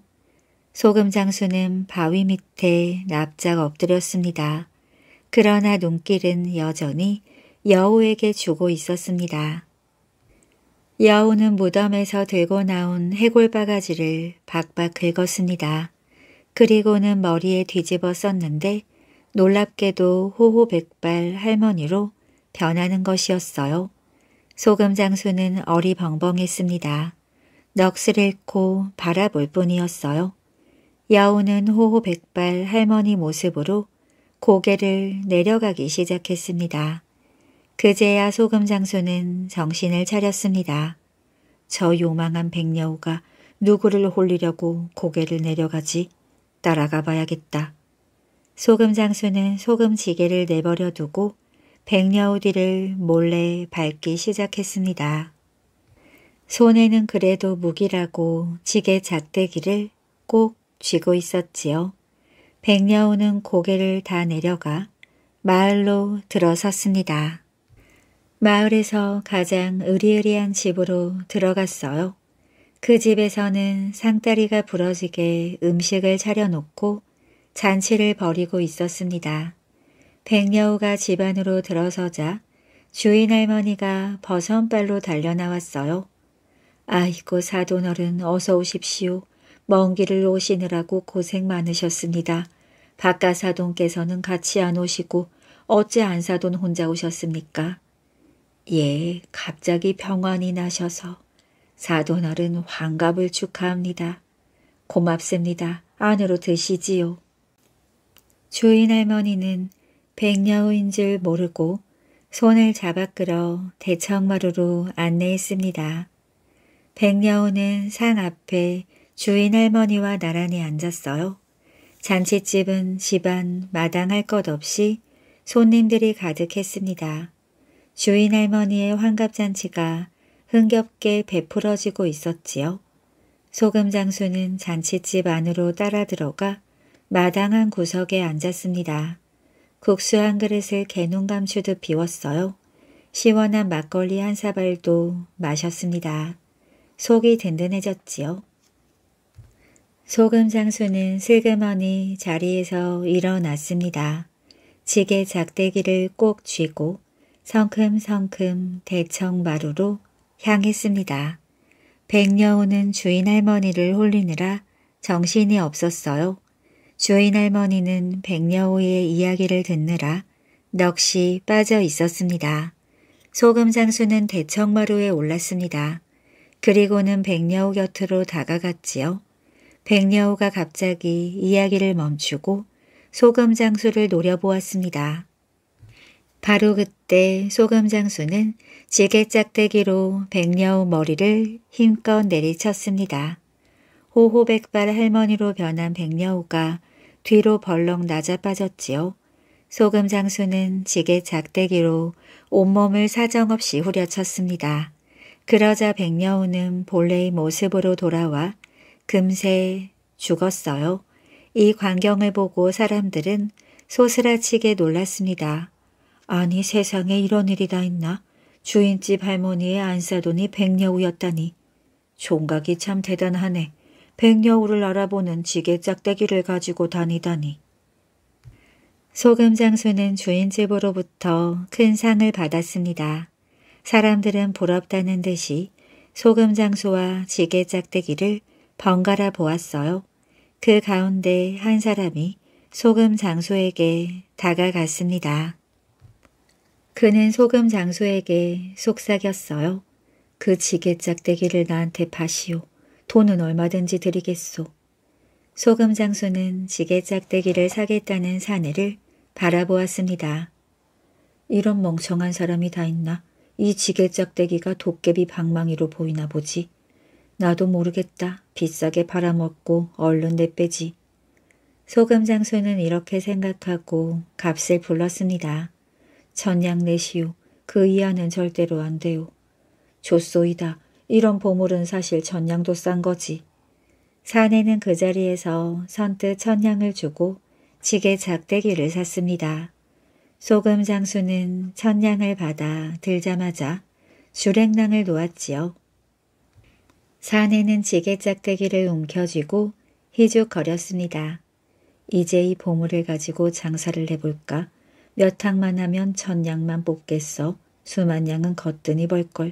소금장수는 바위 밑에 납작 엎드렸습니다. 그러나 눈길은 여전히 여우에게 주고 있었습니다. 여우는 무덤에서 들고 나온 해골 바가지를 박박 긁었습니다. 그리고는 머리에 뒤집어 썼는데 놀랍게도 호호백발 할머니로 변하는 것이었어요. 소금 장수는 어리벙벙했습니다. 넋을 잃고 바라볼 뿐이었어요. 여우는 호호백발 할머니 모습으로 고개를 내려가기 시작했습니다. 그제야 소금 장수는 정신을 차렸습니다. 저 요망한 백녀우가 누구를 홀리려고 고개를 내려가지 따라가 봐야겠다. 소금 장수는 소금 지게를 내버려 두고 백녀우 뒤를 몰래 밟기 시작했습니다. 손에는 그래도 무기라고 지게 잣대기를 꼭 쥐고 있었지요. 백녀우는 고개를 다 내려가 마을로 들어섰습니다. 마을에서 가장 으리으리한 집으로 들어갔어요. 그 집에서는 상다리가 부러지게 음식을 차려놓고 잔치를 벌이고 있었습니다. 백여우가 집 안으로 들어서자 주인 할머니가 버선발로 달려나왔어요. 아이고 사돈어른 어서 오십시오. 먼 길을 오시느라고 고생 많으셨습니다. 바깥 사돈께서는 같이 안 오시고 어째 안사돈 혼자 오셨습니까? 예, 갑자기 병원이 나셔서 사도널은 환갑을 축하합니다. 고맙습니다. 안으로 드시지요. 주인 할머니는 백녀우인 줄 모르고 손을 잡아 끌어 대청마루로 안내했습니다. 백녀우는 상 앞에 주인 할머니와 나란히 앉았어요. 잔칫집은 집안 마당할 것 없이 손님들이 가득했습니다. 주인 할머니의 환갑잔치가 흥겹게 베풀어지고 있었지요. 소금 장수는 잔치집 안으로 따라 들어가 마당 한 구석에 앉았습니다. 국수 한 그릇을 개눈 감추듯 비웠어요. 시원한 막걸리 한 사발도 마셨습니다. 속이 든든해졌지요. 소금 장수는 슬그머니 자리에서 일어났습니다. 지게 작대기를 꼭 쥐고 성큼성큼 대청마루로 향했습니다. 백녀우는 주인 할머니를 홀리느라 정신이 없었어요. 주인 할머니는 백녀우의 이야기를 듣느라 넋이 빠져 있었습니다. 소금 장수는 대청마루에 올랐습니다. 그리고는 백녀우 곁으로 다가갔지요. 백녀우가 갑자기 이야기를 멈추고 소금 장수를 노려보았습니다. 바로 그때 소금 장수는 지게 짝대기로 백녀우 머리를 힘껏 내리쳤습니다. 호호백발 할머니로 변한 백녀우가 뒤로 벌렁 낮아 빠졌지요. 소금 장수는 지게 작대기로 온몸을 사정없이 후려쳤습니다. 그러자 백녀우는 본래의 모습으로 돌아와 금세 죽었어요. 이 광경을 보고 사람들은 소스라치게 놀랐습니다. 아니 세상에 이런 일이 다 있나. 주인집 할머니의 안사돈이 백여우였다니. 총각이 참 대단하네. 백여우를 알아보는 지게 짝대기를 가지고 다니다니. 소금 장수는 주인집으로부터 큰 상을 받았습니다. 사람들은 부럽다는 듯이 소금 장수와 지게 짝대기를 번갈아 보았어요. 그 가운데 한 사람이 소금 장수에게 다가갔습니다. 그는 소금 장수에게 속삭였어요. 그 지게 짝대기를 나한테 파시오. 돈은 얼마든지 드리겠소. 소금 장수는 지게 짝대기를 사겠다는 사내를 바라보았습니다. 이런 멍청한 사람이 다 있나? 이 지게 짝대기가 도깨비 방망이로 보이나 보지. 나도 모르겠다. 비싸게 팔아먹고 얼른 내빼지. 소금 장수는 이렇게 생각하고 값을 불렀습니다. 천양 내시오. 그 이하는 절대로 안 돼요. 좋소이다. 이런 보물은 사실 천냥도 싼 거지. 사내는 그 자리에서 선뜻 천냥을 주고 지게 작대기를 샀습니다. 소금 장수는 천냥을 받아 들자마자 주랭낭을 놓았지요. 사내는 지게 작대기를 움켜쥐고 희죽거렸습니다. 이제 이 보물을 가지고 장사를 해볼까? 몇 항만 하면 천 양만 뽑겠어. 수만 양은 거뜬히 벌걸.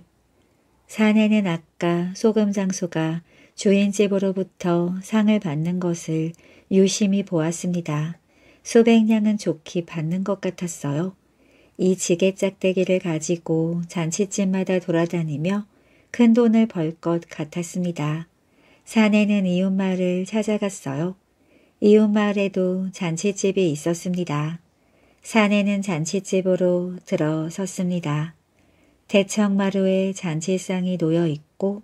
사내는 아까 소금 장수가 주인 집으로부터 상을 받는 것을 유심히 보았습니다. 수백 양은 좋게 받는 것 같았어요. 이 지게 짝대기를 가지고 잔치집마다 돌아다니며 큰 돈을 벌 것 같았습니다. 사내는 이웃마을을 찾아갔어요. 이웃마을에도 잔치집이 있었습니다. 산에는 잔치집으로 들어섰습니다. 대청마루에 잔치상이 놓여 있고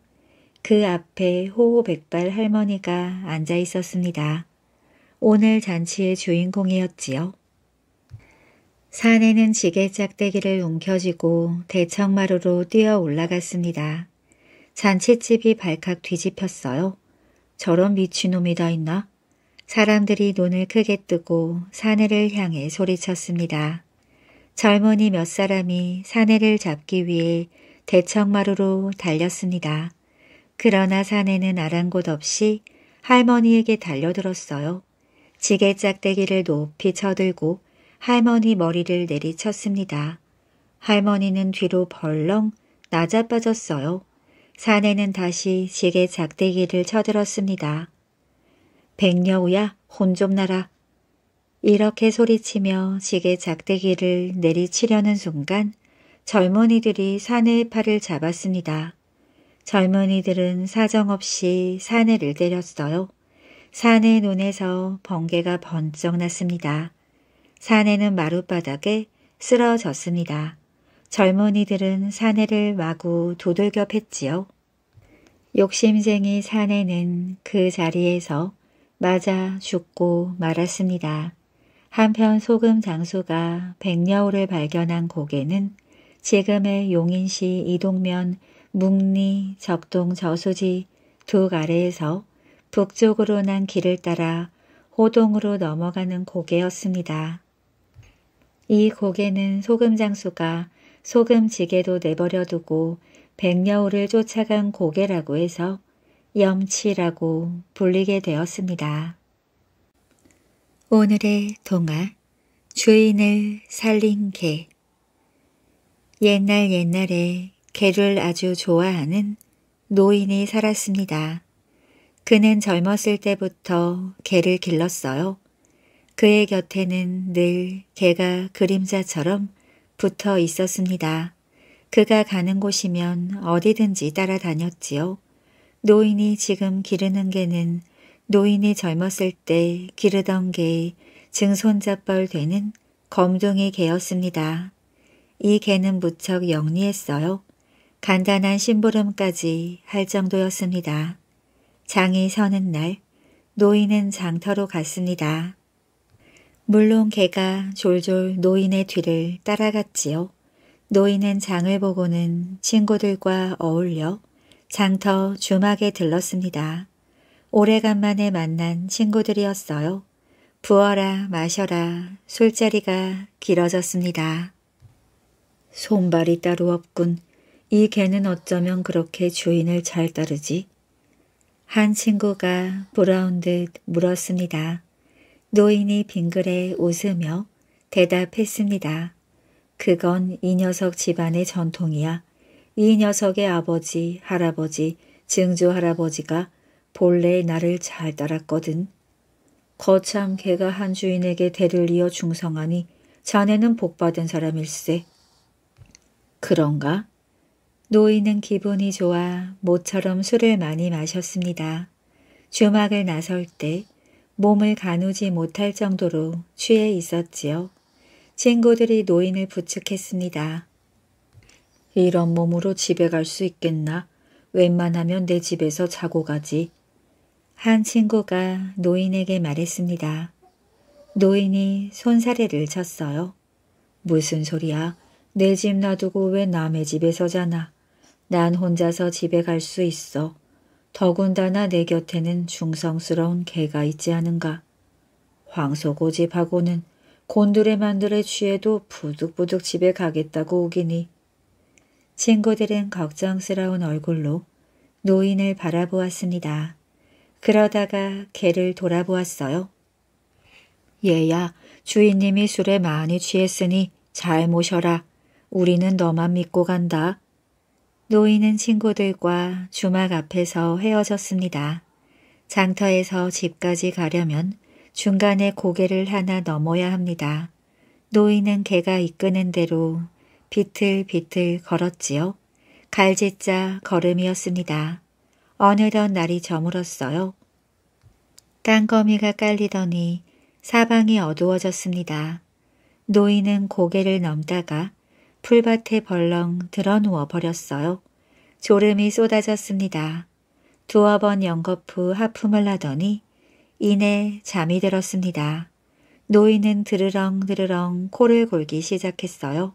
그 앞에 호호백발 할머니가 앉아 있었습니다. 오늘 잔치의 주인공이었지요. 산에는 지게 짝대기를 움켜쥐고 대청마루로 뛰어 올라갔습니다. 잔치집이 발칵 뒤집혔어요. 저런 미친놈이 다 있나? 사람들이 눈을 크게 뜨고 사내를 향해 소리쳤습니다. 젊은이 몇 사람이 사내를 잡기 위해 대청마루로 달렸습니다. 그러나 사내는 아랑곳 없이 할머니에게 달려들었어요. 지게 짝대기를 높이 쳐들고 할머니 머리를 내리쳤습니다. 할머니는 뒤로 벌렁 낮아빠졌어요. 사내는 다시 지게 작대기를 쳐들었습니다. 백녀우야혼좀 나라. 이렇게 소리치며 지게 작대기를 내리치려는 순간 젊은이들이 사내의 팔을 잡았습니다. 젊은이들은 사정없이 사내를 때렸어요. 사내의 눈에서 번개가 번쩍 났습니다. 사내는 마룻바닥에 쓰러졌습니다. 젊은이들은 사내를 마구 도돌겨 팼지요. 욕심쟁이 사내는 그 자리에서 맞아 죽고 말았습니다. 한편 소금 장수가 백여우를 발견한 고개는 지금의 용인시 이동면 묵리 적동 저수지 두 아래에서 북쪽으로 난 길을 따라 호동으로 넘어가는 고개였습니다. 이 고개는 소금 장수가 소금 지게도 내버려 두고 백여우를 쫓아간 고개라고 해서 염치라고 불리게 되었습니다. 오늘의 동화 주인을 살린 개 옛날 옛날에 개를 아주 좋아하는 노인이 살았습니다. 그는 젊었을 때부터 개를 길렀어요. 그의 곁에는 늘 개가 그림자처럼 붙어 있었습니다. 그가 가는 곳이면 어디든지 따라다녔지요. 노인이 지금 기르는 개는 노인이 젊었을 때 기르던 개의 증손자뻘 되는 검둥이 개였습니다. 이 개는 무척 영리했어요. 간단한 심부름까지 할 정도였습니다. 장이 서는 날 노인은 장터로 갔습니다. 물론 개가 졸졸 노인의 뒤를 따라갔지요. 노인은 장을 보고는 친구들과 어울려 장터 주막에 들렀습니다. 오래간만에 만난 친구들이었어요. 부어라 마셔라 술자리가 길어졌습니다. 손발이 따로 없군. 이 개는 어쩌면 그렇게 주인을 잘 따르지? 한 친구가 부러운 듯 물었습니다. 노인이 빙그레 웃으며 대답했습니다. 그건 이 녀석 집안의 전통이야. 이 녀석의 아버지, 할아버지, 증조 할아버지가 본래 의 나를 잘 따랐거든. 거참 개가 한 주인에게 대를 이어 중성하니 자네는 복받은 사람일세. 그런가? 노인은 기분이 좋아 모처럼 술을 많이 마셨습니다. 주막을 나설 때 몸을 가누지 못할 정도로 취해 있었지요. 친구들이 노인을 부축했습니다. 이런 몸으로 집에 갈 수 있겠나? 웬만하면 내 집에서 자고 가지. 한 친구가 노인에게 말했습니다. 노인이 손사래를 쳤어요. 무슨 소리야. 내 집 놔두고 왜 남의 집에서 자나. 난 혼자서 집에 갈 수 있어. 더군다나 내 곁에는 중성스러운 개가 있지 않은가. 황소고집하고는 곤드레만들에 취해도 부득부득 집에 가겠다고 우기니 친구들은 걱정스러운 얼굴로 노인을 바라보았습니다. 그러다가 개를 돌아보았어요. 얘야, 주인님이 술에 많이 취했으니 잘 모셔라. 우리는 너만 믿고 간다. 노인은 친구들과 주막 앞에서 헤어졌습니다. 장터에서 집까지 가려면 중간에 고개를 하나 넘어야 합니다. 노인은 개가 이끄는 대로 비틀비틀 걸었지요. 갈짓자 걸음이었습니다. 어느덧 날이 저물었어요. 땅거미가 깔리더니 사방이 어두워졌습니다. 노인은 고개를 넘다가 풀밭에 벌렁 드러누워 버렸어요. 졸음이 쏟아졌습니다. 두어 번 연거푸 하품을 하더니 이내 잠이 들었습니다. 노인은 드르렁 드르렁 코를 골기 시작했어요.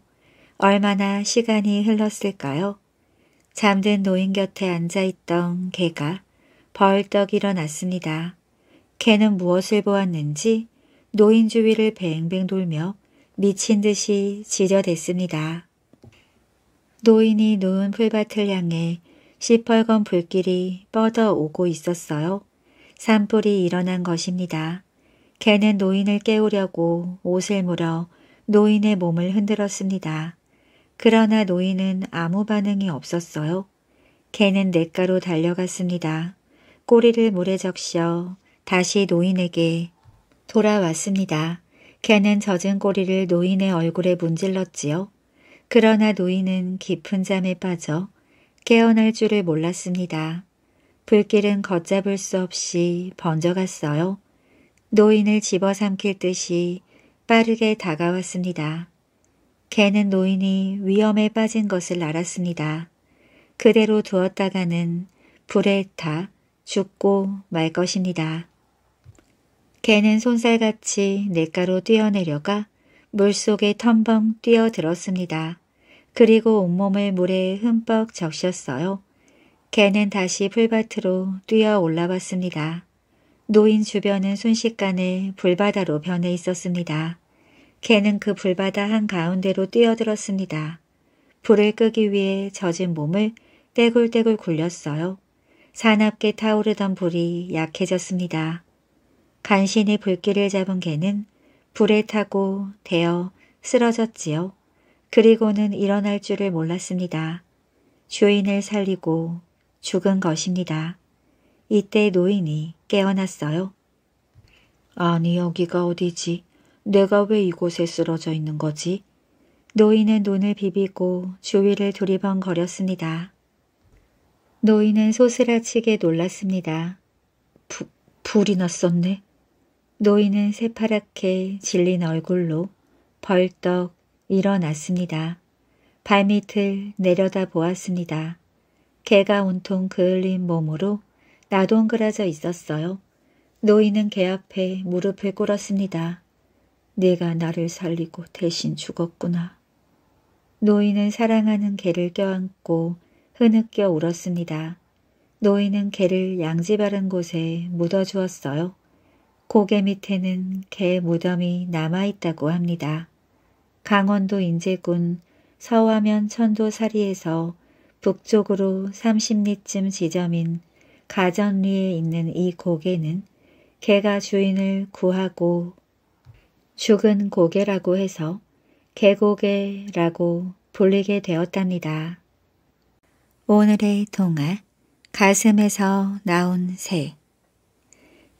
얼마나 시간이 흘렀을까요? 잠든 노인 곁에 앉아있던 개가 벌떡 일어났습니다. 개는 무엇을 보았는지 노인 주위를 뱅뱅 돌며 미친 듯이 지저댔습니다. 노인이 누운 풀밭을 향해 시뻘건 불길이 뻗어오고 있었어요. 산불이 일어난 것입니다. 개는 노인을 깨우려고 옷을 물어 노인의 몸을 흔들었습니다. 그러나 노인은 아무 반응이 없었어요. 개는 냇가로 달려갔습니다. 꼬리를 물에 적셔 다시 노인에게 돌아왔습니다. 개는 젖은 꼬리를 노인의 얼굴에 문질렀지요. 그러나 노인은 깊은 잠에 빠져 깨어날 줄을 몰랐습니다. 불길은 걷잡을 수 없이 번져갔어요. 노인을 집어삼킬 듯이 빠르게 다가왔습니다. 개는 노인이 위험에 빠진 것을 알았습니다. 그대로 두었다가는 불에 타 죽고 말 것입니다. 개는 손살같이 냇가로 뛰어내려가 물속에 텀벙 뛰어들었습니다. 그리고 온몸을 물에 흠뻑 적셨어요. 개는 다시 풀밭으로 뛰어 올라왔습니다. 노인 주변은 순식간에 불바다로 변해 있었습니다. 개는 그 불바다 한 가운데로 뛰어들었습니다. 불을 끄기 위해 젖은 몸을 떼굴떼굴 굴렸어요. 사납게 타오르던 불이 약해졌습니다. 간신히 불길을 잡은 개는 불에 타고 대어 쓰러졌지요. 그리고는 일어날 줄을 몰랐습니다. 주인을 살리고 죽은 것입니다. 이때 노인이 깨어났어요. 아니 여기가 어디지? 내가 왜 이곳에 쓰러져 있는 거지? 노인은 눈을 비비고 주위를 두리번거렸습니다. 노인은 소스라치게 놀랐습니다. 부, 불이 났었네. 노인은 새파랗게 질린 얼굴로 벌떡 일어났습니다. 발밑을 내려다 보았습니다. 개가 온통 그을린 몸으로 나동그라져 있었어요. 노인은 개 앞에 무릎을 꿇었습니다. 네가 나를 살리고 대신 죽었구나. 노인은 사랑하는 개를 껴안고 흐느껴 울었습니다. 노인은 개를 양지 바른 곳에 묻어주었어요. 고개 밑에는 개 무덤이 남아있다고 합니다. 강원도 인제군 서화면 천도사리에서 북쪽으로 30리쯤 지점인 가전리에 있는 이 고개는 개가 주인을 구하고 죽은 고개라고 해서 개고개라고 불리게 되었답니다. 오늘의 동화 가슴에서 나온 새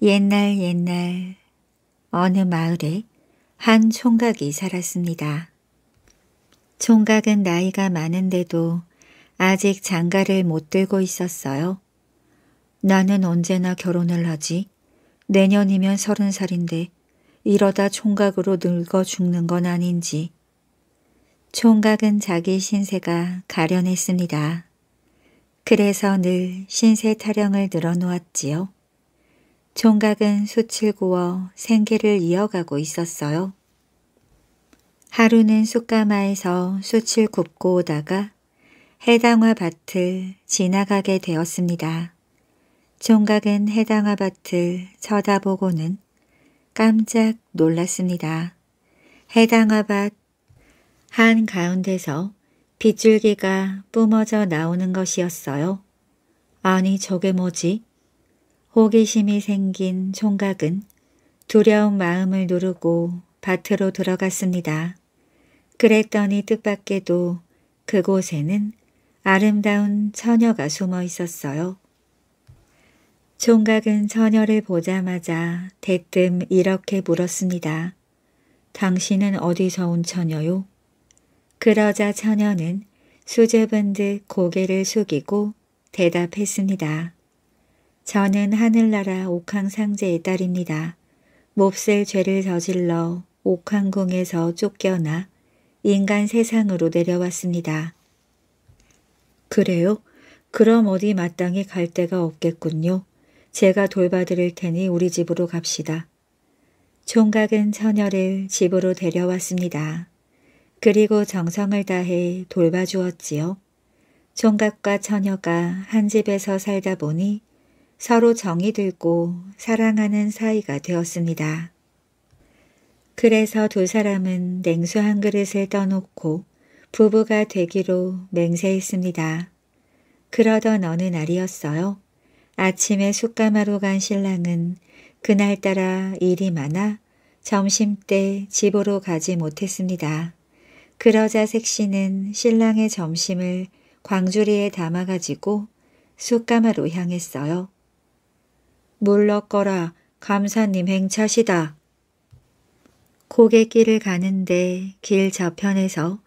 옛날 옛날 어느 마을에 한 총각이 살았습니다. 총각은 나이가 많은데도 아직 장가를 못 들고 있었어요. 나는 언제나 결혼을 하지. 내년이면 서른 살인데 이러다 총각으로 늙어 죽는 건 아닌지. 총각은 자기 신세가 가련했습니다. 그래서 늘 신세 타령을 늘어놓았지요. 총각은 숯을 구워 생계를 이어가고 있었어요. 하루는 숯가마에서 숯을 굽고 오다가 해당화 밭을 지나가게 되었습니다. 총각은 해당화 밭을 쳐다보고는 깜짝 놀랐습니다. 해당 아밭 한가운데서 빗줄기가 뿜어져 나오는 것이었어요. 아니 저게 뭐지? 호기심이 생긴 총각은 두려운 마음을 누르고 밭으로 들어갔습니다. 그랬더니 뜻밖에도 그곳에는 아름다운 처녀가 숨어 있었어요. 총각은 처녀를 보자마자 대뜸 이렇게 물었습니다. 당신은 어디서 온 처녀요? 그러자 처녀는 수줍은 듯 고개를 숙이고 대답했습니다. 저는 하늘나라 옥황상제의 딸입니다. 몹쓸 죄를 저질러 옥황궁에서 쫓겨나 인간 세상으로 내려왔습니다. 그래요? 그럼 어디 마땅히 갈 데가 없겠군요. 제가 돌봐드릴 테니 우리 집으로 갑시다. 총각은 처녀를 집으로 데려왔습니다. 그리고 정성을 다해 돌봐주었지요. 총각과 처녀가 한 집에서 살다 보니 서로 정이 들고 사랑하는 사이가 되었습니다. 그래서 두 사람은 냉수 한 그릇을 떠놓고 부부가 되기로 맹세했습니다. 그러던 어느 날이었어요. 아침에 숯가마로 간 신랑은 그날따라 일이 많아 점심때 집으로 가지 못했습니다. 그러자 색시는 신랑의 점심을 광주리에 담아가지고 숯가마로 향했어요. 물러거라 감사님 행차시다. 고갯길을 가는데 길 저편에서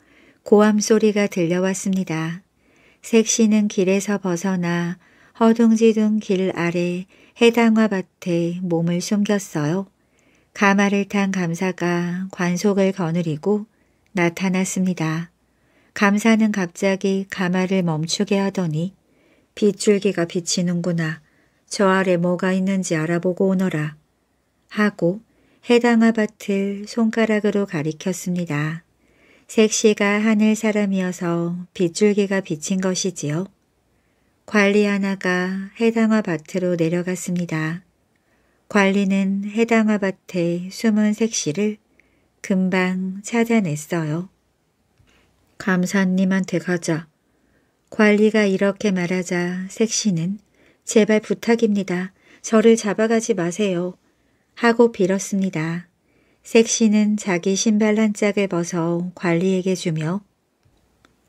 고함 소리가 들려왔습니다. 색시는 길에서 벗어나 허둥지둥 길 아래 해당화 밭에 몸을 숨겼어요. 가마를 탄 감사가 관속을 거느리고 나타났습니다. 감사는 갑자기 가마를 멈추게 하더니 빗줄기가 비치는구나. 저 아래 뭐가 있는지 알아보고 오너라. 하고 해당 화밭을 손가락으로 가리켰습니다. 색시가 하늘 사람이어서 빗줄기가 비친 것이지요. 관리 하나가 해당 화밭으로 내려갔습니다. 관리는 해당 화밭에 숨은 색시를 금방 찾아냈어요. 감사님한테 가자. 관리가 이렇게 말하자 색시는 제발 부탁입니다. 저를 잡아가지 마세요. 하고 빌었습니다. 색시는 자기 신발 한 짝을 벗어 관리에게 주며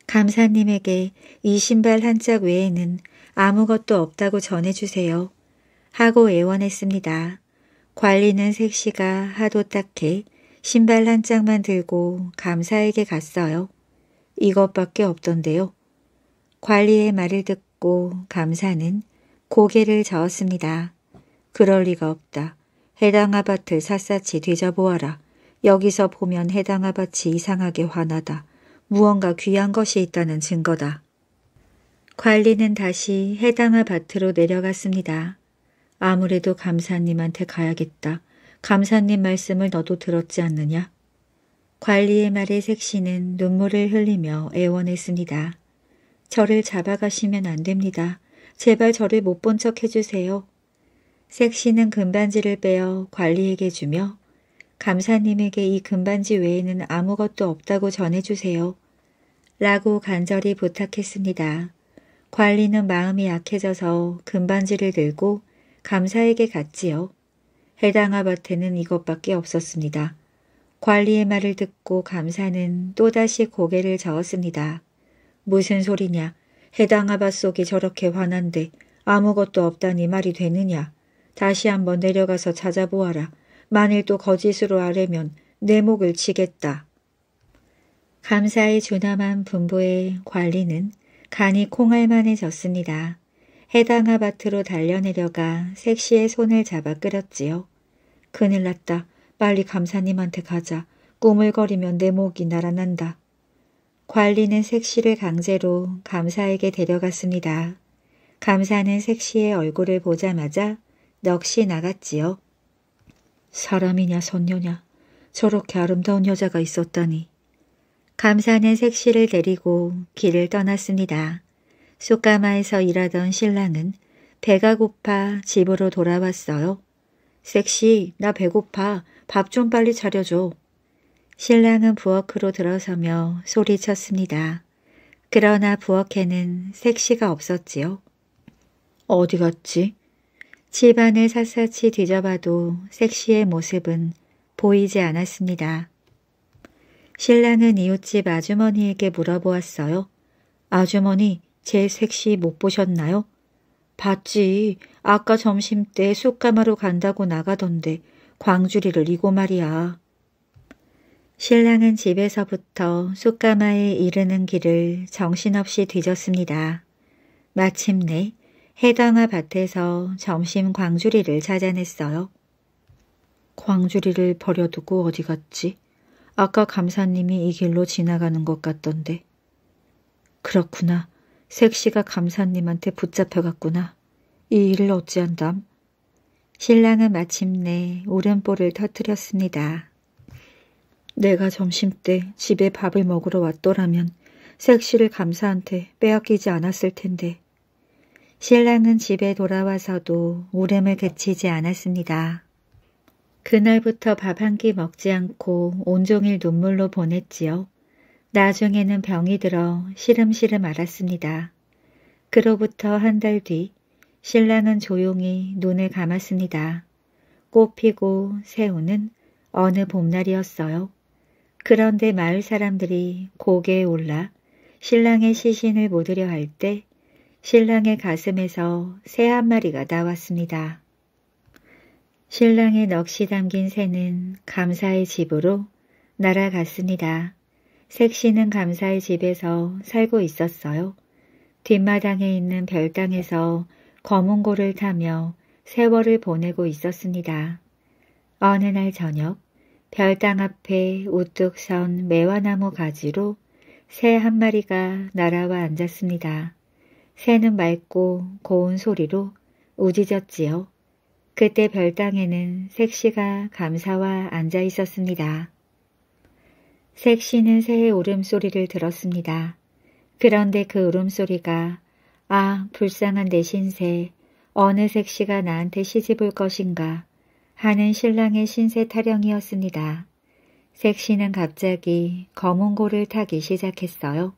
감사님에게 이 신발 한 짝 외에는 아무것도 없다고 전해주세요. 하고 애원했습니다. 관리는 색시가 하도 딱해 신발 한 짝만 들고 감사에게 갔어요. 이것밖에 없던데요. 관리의 말을 듣고 감사는 고개를 저었습니다. 그럴 리가 없다. 해당 아파트 샅샅이 뒤져보아라. 여기서 보면 해당 아파트 이상하게 화나다 무언가 귀한 것이 있다는 증거다. 관리는 다시 해당아파트로 내려갔습니다. 아무래도 감사님한테 가야겠다. 감사님 말씀을 너도 들었지 않느냐? 관리의 말에 색시는 눈물을 흘리며 애원했습니다. 저를 잡아가시면 안 됩니다. 제발 저를 못 본 척 해주세요. 색시는 금반지를 빼어 관리에게 주며 감사님에게 이 금반지 외에는 아무것도 없다고 전해주세요. 라고 간절히 부탁했습니다. 관리는 마음이 약해져서 금반지를 들고 감사에게 갔지요. 해당 아파트는 이것밖에 없었습니다. 관리의 말을 듣고 감사는 또다시 고개를 저었습니다. 무슨 소리냐. 해당 아바 속이 저렇게 화난데 아무것도 없다니 말이 되느냐. 다시 한번 내려가서 찾아보아라. 만일 또 거짓으로 아래면 내 목을 치겠다. 감사의 준함한 분부의 관리는 간이 콩알만해졌습니다. 해당 아파트로 달려내려가 색시의 손을 잡아 끌었지요. 큰일 났다. 빨리 감사님한테 가자. 꾸물거리면 내 목이 날아난다. 관리는 색시를 강제로 감사에게 데려갔습니다. 감사는 색시의 얼굴을 보자마자 넋이 나갔지요. 사람이냐 선녀냐 저렇게 아름다운 여자가 있었다니 감사는 색시를 데리고 길을 떠났습니다. 쑥가마에서 일하던 신랑은 배가 고파 집으로 돌아왔어요. 색시, 나 배고파. 밥 좀 빨리 차려줘. 신랑은 부엌으로 들어서며 소리쳤습니다. 그러나 부엌에는 색시가 없었지요. 어디 갔지? 집안을 샅샅이 뒤져봐도 색시의 모습은 보이지 않았습니다. 신랑은 이웃집 아주머니에게 물어보았어요. 아주머니, 제 색시 못 보셨나요? 봤지. 아까 점심 때 쑥가마로 간다고 나가던데 광주리를 이고 말이야. 신랑은 집에서부터 쑥가마에 이르는 길을 정신없이 뒤졌습니다. 마침내 해당화 밭에서 점심 광주리를 찾아냈어요. 광주리를 버려두고 어디 갔지? 아까 감사님이 이 길로 지나가는 것 같던데. 그렇구나. 색시가 감사님한테 붙잡혀갔구나. 이 일을 어찌한담? 신랑은 마침내 오른볼을 터뜨렸습니다. 내가 점심때 집에 밥을 먹으러 왔더라면 색시를 감사한테 빼앗기지 않았을 텐데. 신랑은 집에 돌아와서도 울음을 그치지 않았습니다. 그날부터 밥 한 끼 먹지 않고 온종일 눈물로 보냈지요. 나중에는 병이 들어 시름시름 앓았습니다. 그로부터 한 달 뒤 신랑은 조용히 눈을 감았습니다. 꽃 피고 새우는 어느 봄날이었어요. 그런데 마을 사람들이 고개에 올라 신랑의 시신을 묻으려 할 때 신랑의 가슴에서 새 한 마리가 나왔습니다. 신랑의 넋이 담긴 새는 감사의 집으로 날아갔습니다. 색시는 감사의 집에서 살고 있었어요. 뒷마당에 있는 별당에서 검은고를 타며 세월을 보내고 있었습니다. 어느 날 저녁 별당 앞에 우뚝 선 매화나무 가지로 새 한 마리가 날아와 앉았습니다. 새는 맑고 고운 소리로 우짖었지요. 그때 별당에는 색시가 감사와 앉아 있었습니다. 색시는 새의 울음소리를 들었습니다. 그런데 그 울음소리가 아 불쌍한 내 신세 어느 색시가 나한테 시집올 것인가 하는 신랑의 신세 타령이었습니다. 색시는 갑자기 검은고를 타기 시작했어요.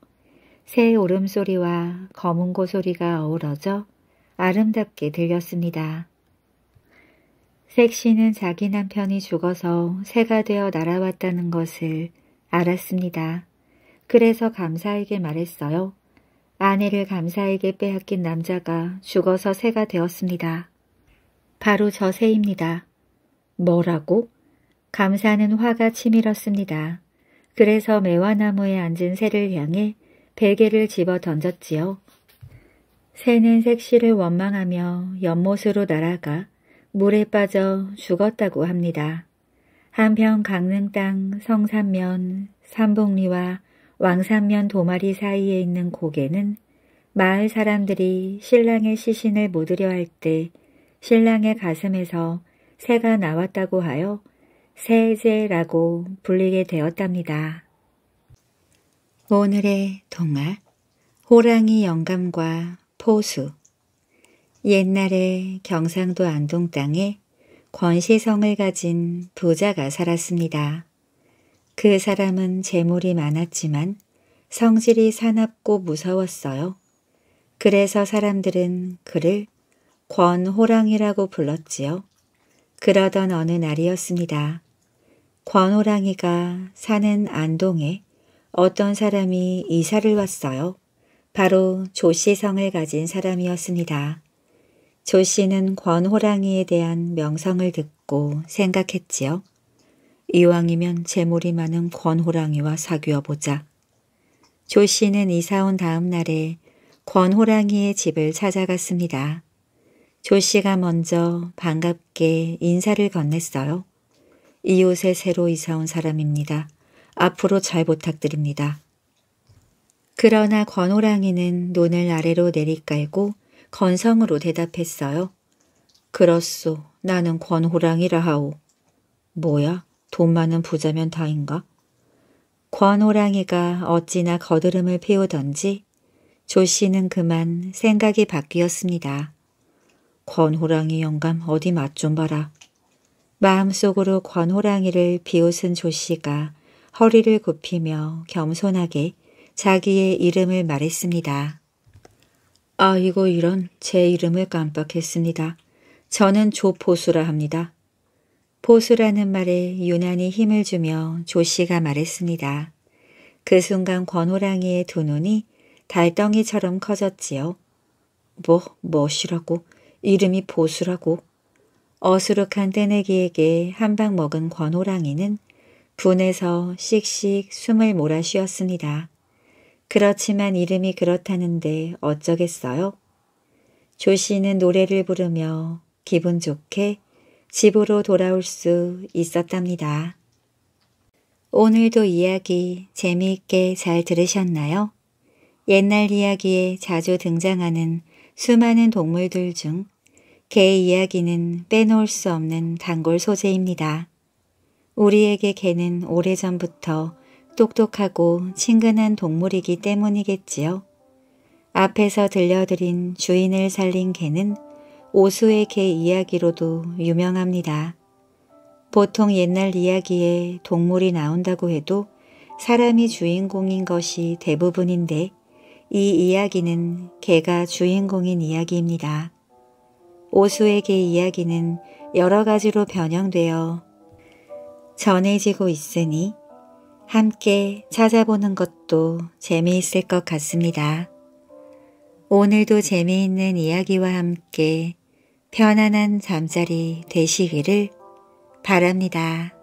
새의 울음소리와 검은고 소리가 어우러져 아름답게 들렸습니다. 섹시는 자기 남편이 죽어서 새가 되어 날아왔다는 것을 알았습니다. 그래서 감사에게 말했어요. 아내를 감사에게 빼앗긴 남자가 죽어서 새가 되었습니다. 바로 저 새입니다. 뭐라고? 감사는 화가 치밀었습니다. 그래서 매화나무에 앉은 새를 향해 베개를 집어 던졌지요. 새는 색시를 원망하며 연못으로 날아가 물에 빠져 죽었다고 합니다. 한편 강릉 땅 성산면 삼봉리와 왕산면 도마리 사이에 있는 고개는 마을 사람들이 신랑의 시신을 묻으려 할 때 신랑의 가슴에서 새가 나왔다고 하여 새제라고 불리게 되었답니다. 오늘의 동화 호랑이 영감과 포수 옛날에 경상도 안동 땅에 권시성을 가진 부자가 살았습니다. 그 사람은 재물이 많았지만 성질이 사납고 무서웠어요. 그래서 사람들은 그를 권호랑이라고 불렀지요. 그러던 어느 날이었습니다. 권호랑이가 사는 안동에 어떤 사람이 이사를 왔어요. 바로 조시성을 가진 사람이었습니다. 조 씨는 권호랑이에 대한 명성을 듣고 생각했지요. 이왕이면 재물이 많은 권호랑이와 사귀어보자. 조 씨는 이사온 다음 날에 권호랑이의 집을 찾아갔습니다. 조 씨가 먼저 반갑게 인사를 건넸어요. 이웃에 새로 이사온 사람입니다. 앞으로 잘 부탁드립니다. 그러나 권호랑이는 눈을 아래로 내리깔고 건성으로 대답했어요. 그렇소. 나는 권호랑이라 하오. 뭐야? 돈 많은 부자면 다인가? 권호랑이가 어찌나 거드름을 피우던지 조 씨는 그만 생각이 바뀌었습니다. 권호랑이 영감 어디 맛 좀 봐라. 마음속으로 권호랑이를 비웃은 조 씨가 허리를 굽히며 겸손하게 자기의 이름을 말했습니다. 아이고 이런 제 이름을 깜빡했습니다. 저는 조포수라 합니다. 포수라는 말에 유난히 힘을 주며 조씨가 말했습니다. 그 순간 권호랑이의 두 눈이 달덩이처럼 커졌지요. 뭐, 뭐시라고 이름이 보수라고. 어수룩한 떼내기에게 한 방 먹은 권호랑이는 분에서 씩씩 숨을 몰아 쉬었습니다. 그렇지만 이름이 그렇다는데 어쩌겠어요? 조 씨는 노래를 부르며 기분 좋게 집으로 돌아올 수 있었답니다. 오늘도 이야기 재미있게 잘 들으셨나요? 옛날 이야기에 자주 등장하는 수많은 동물들 중개의 이야기는 빼놓을 수 없는 단골 소재입니다. 우리에게 개는 오래전부터 똑똑하고 친근한 동물이기 때문이겠지요. 앞에서 들려드린 주인을 살린 개는 오수의 개 이야기로도 유명합니다. 보통 옛날 이야기에 동물이 나온다고 해도 사람이 주인공인 것이 대부분인데 이 이야기는 개가 주인공인 이야기입니다. 오수의 개 이야기는 여러 가지로 변형되어 전해지고 있으니 함께 찾아보는 것도 재미있을 것 같습니다. 오늘도 재미있는 이야기와 함께 편안한 잠자리 되시기를 바랍니다.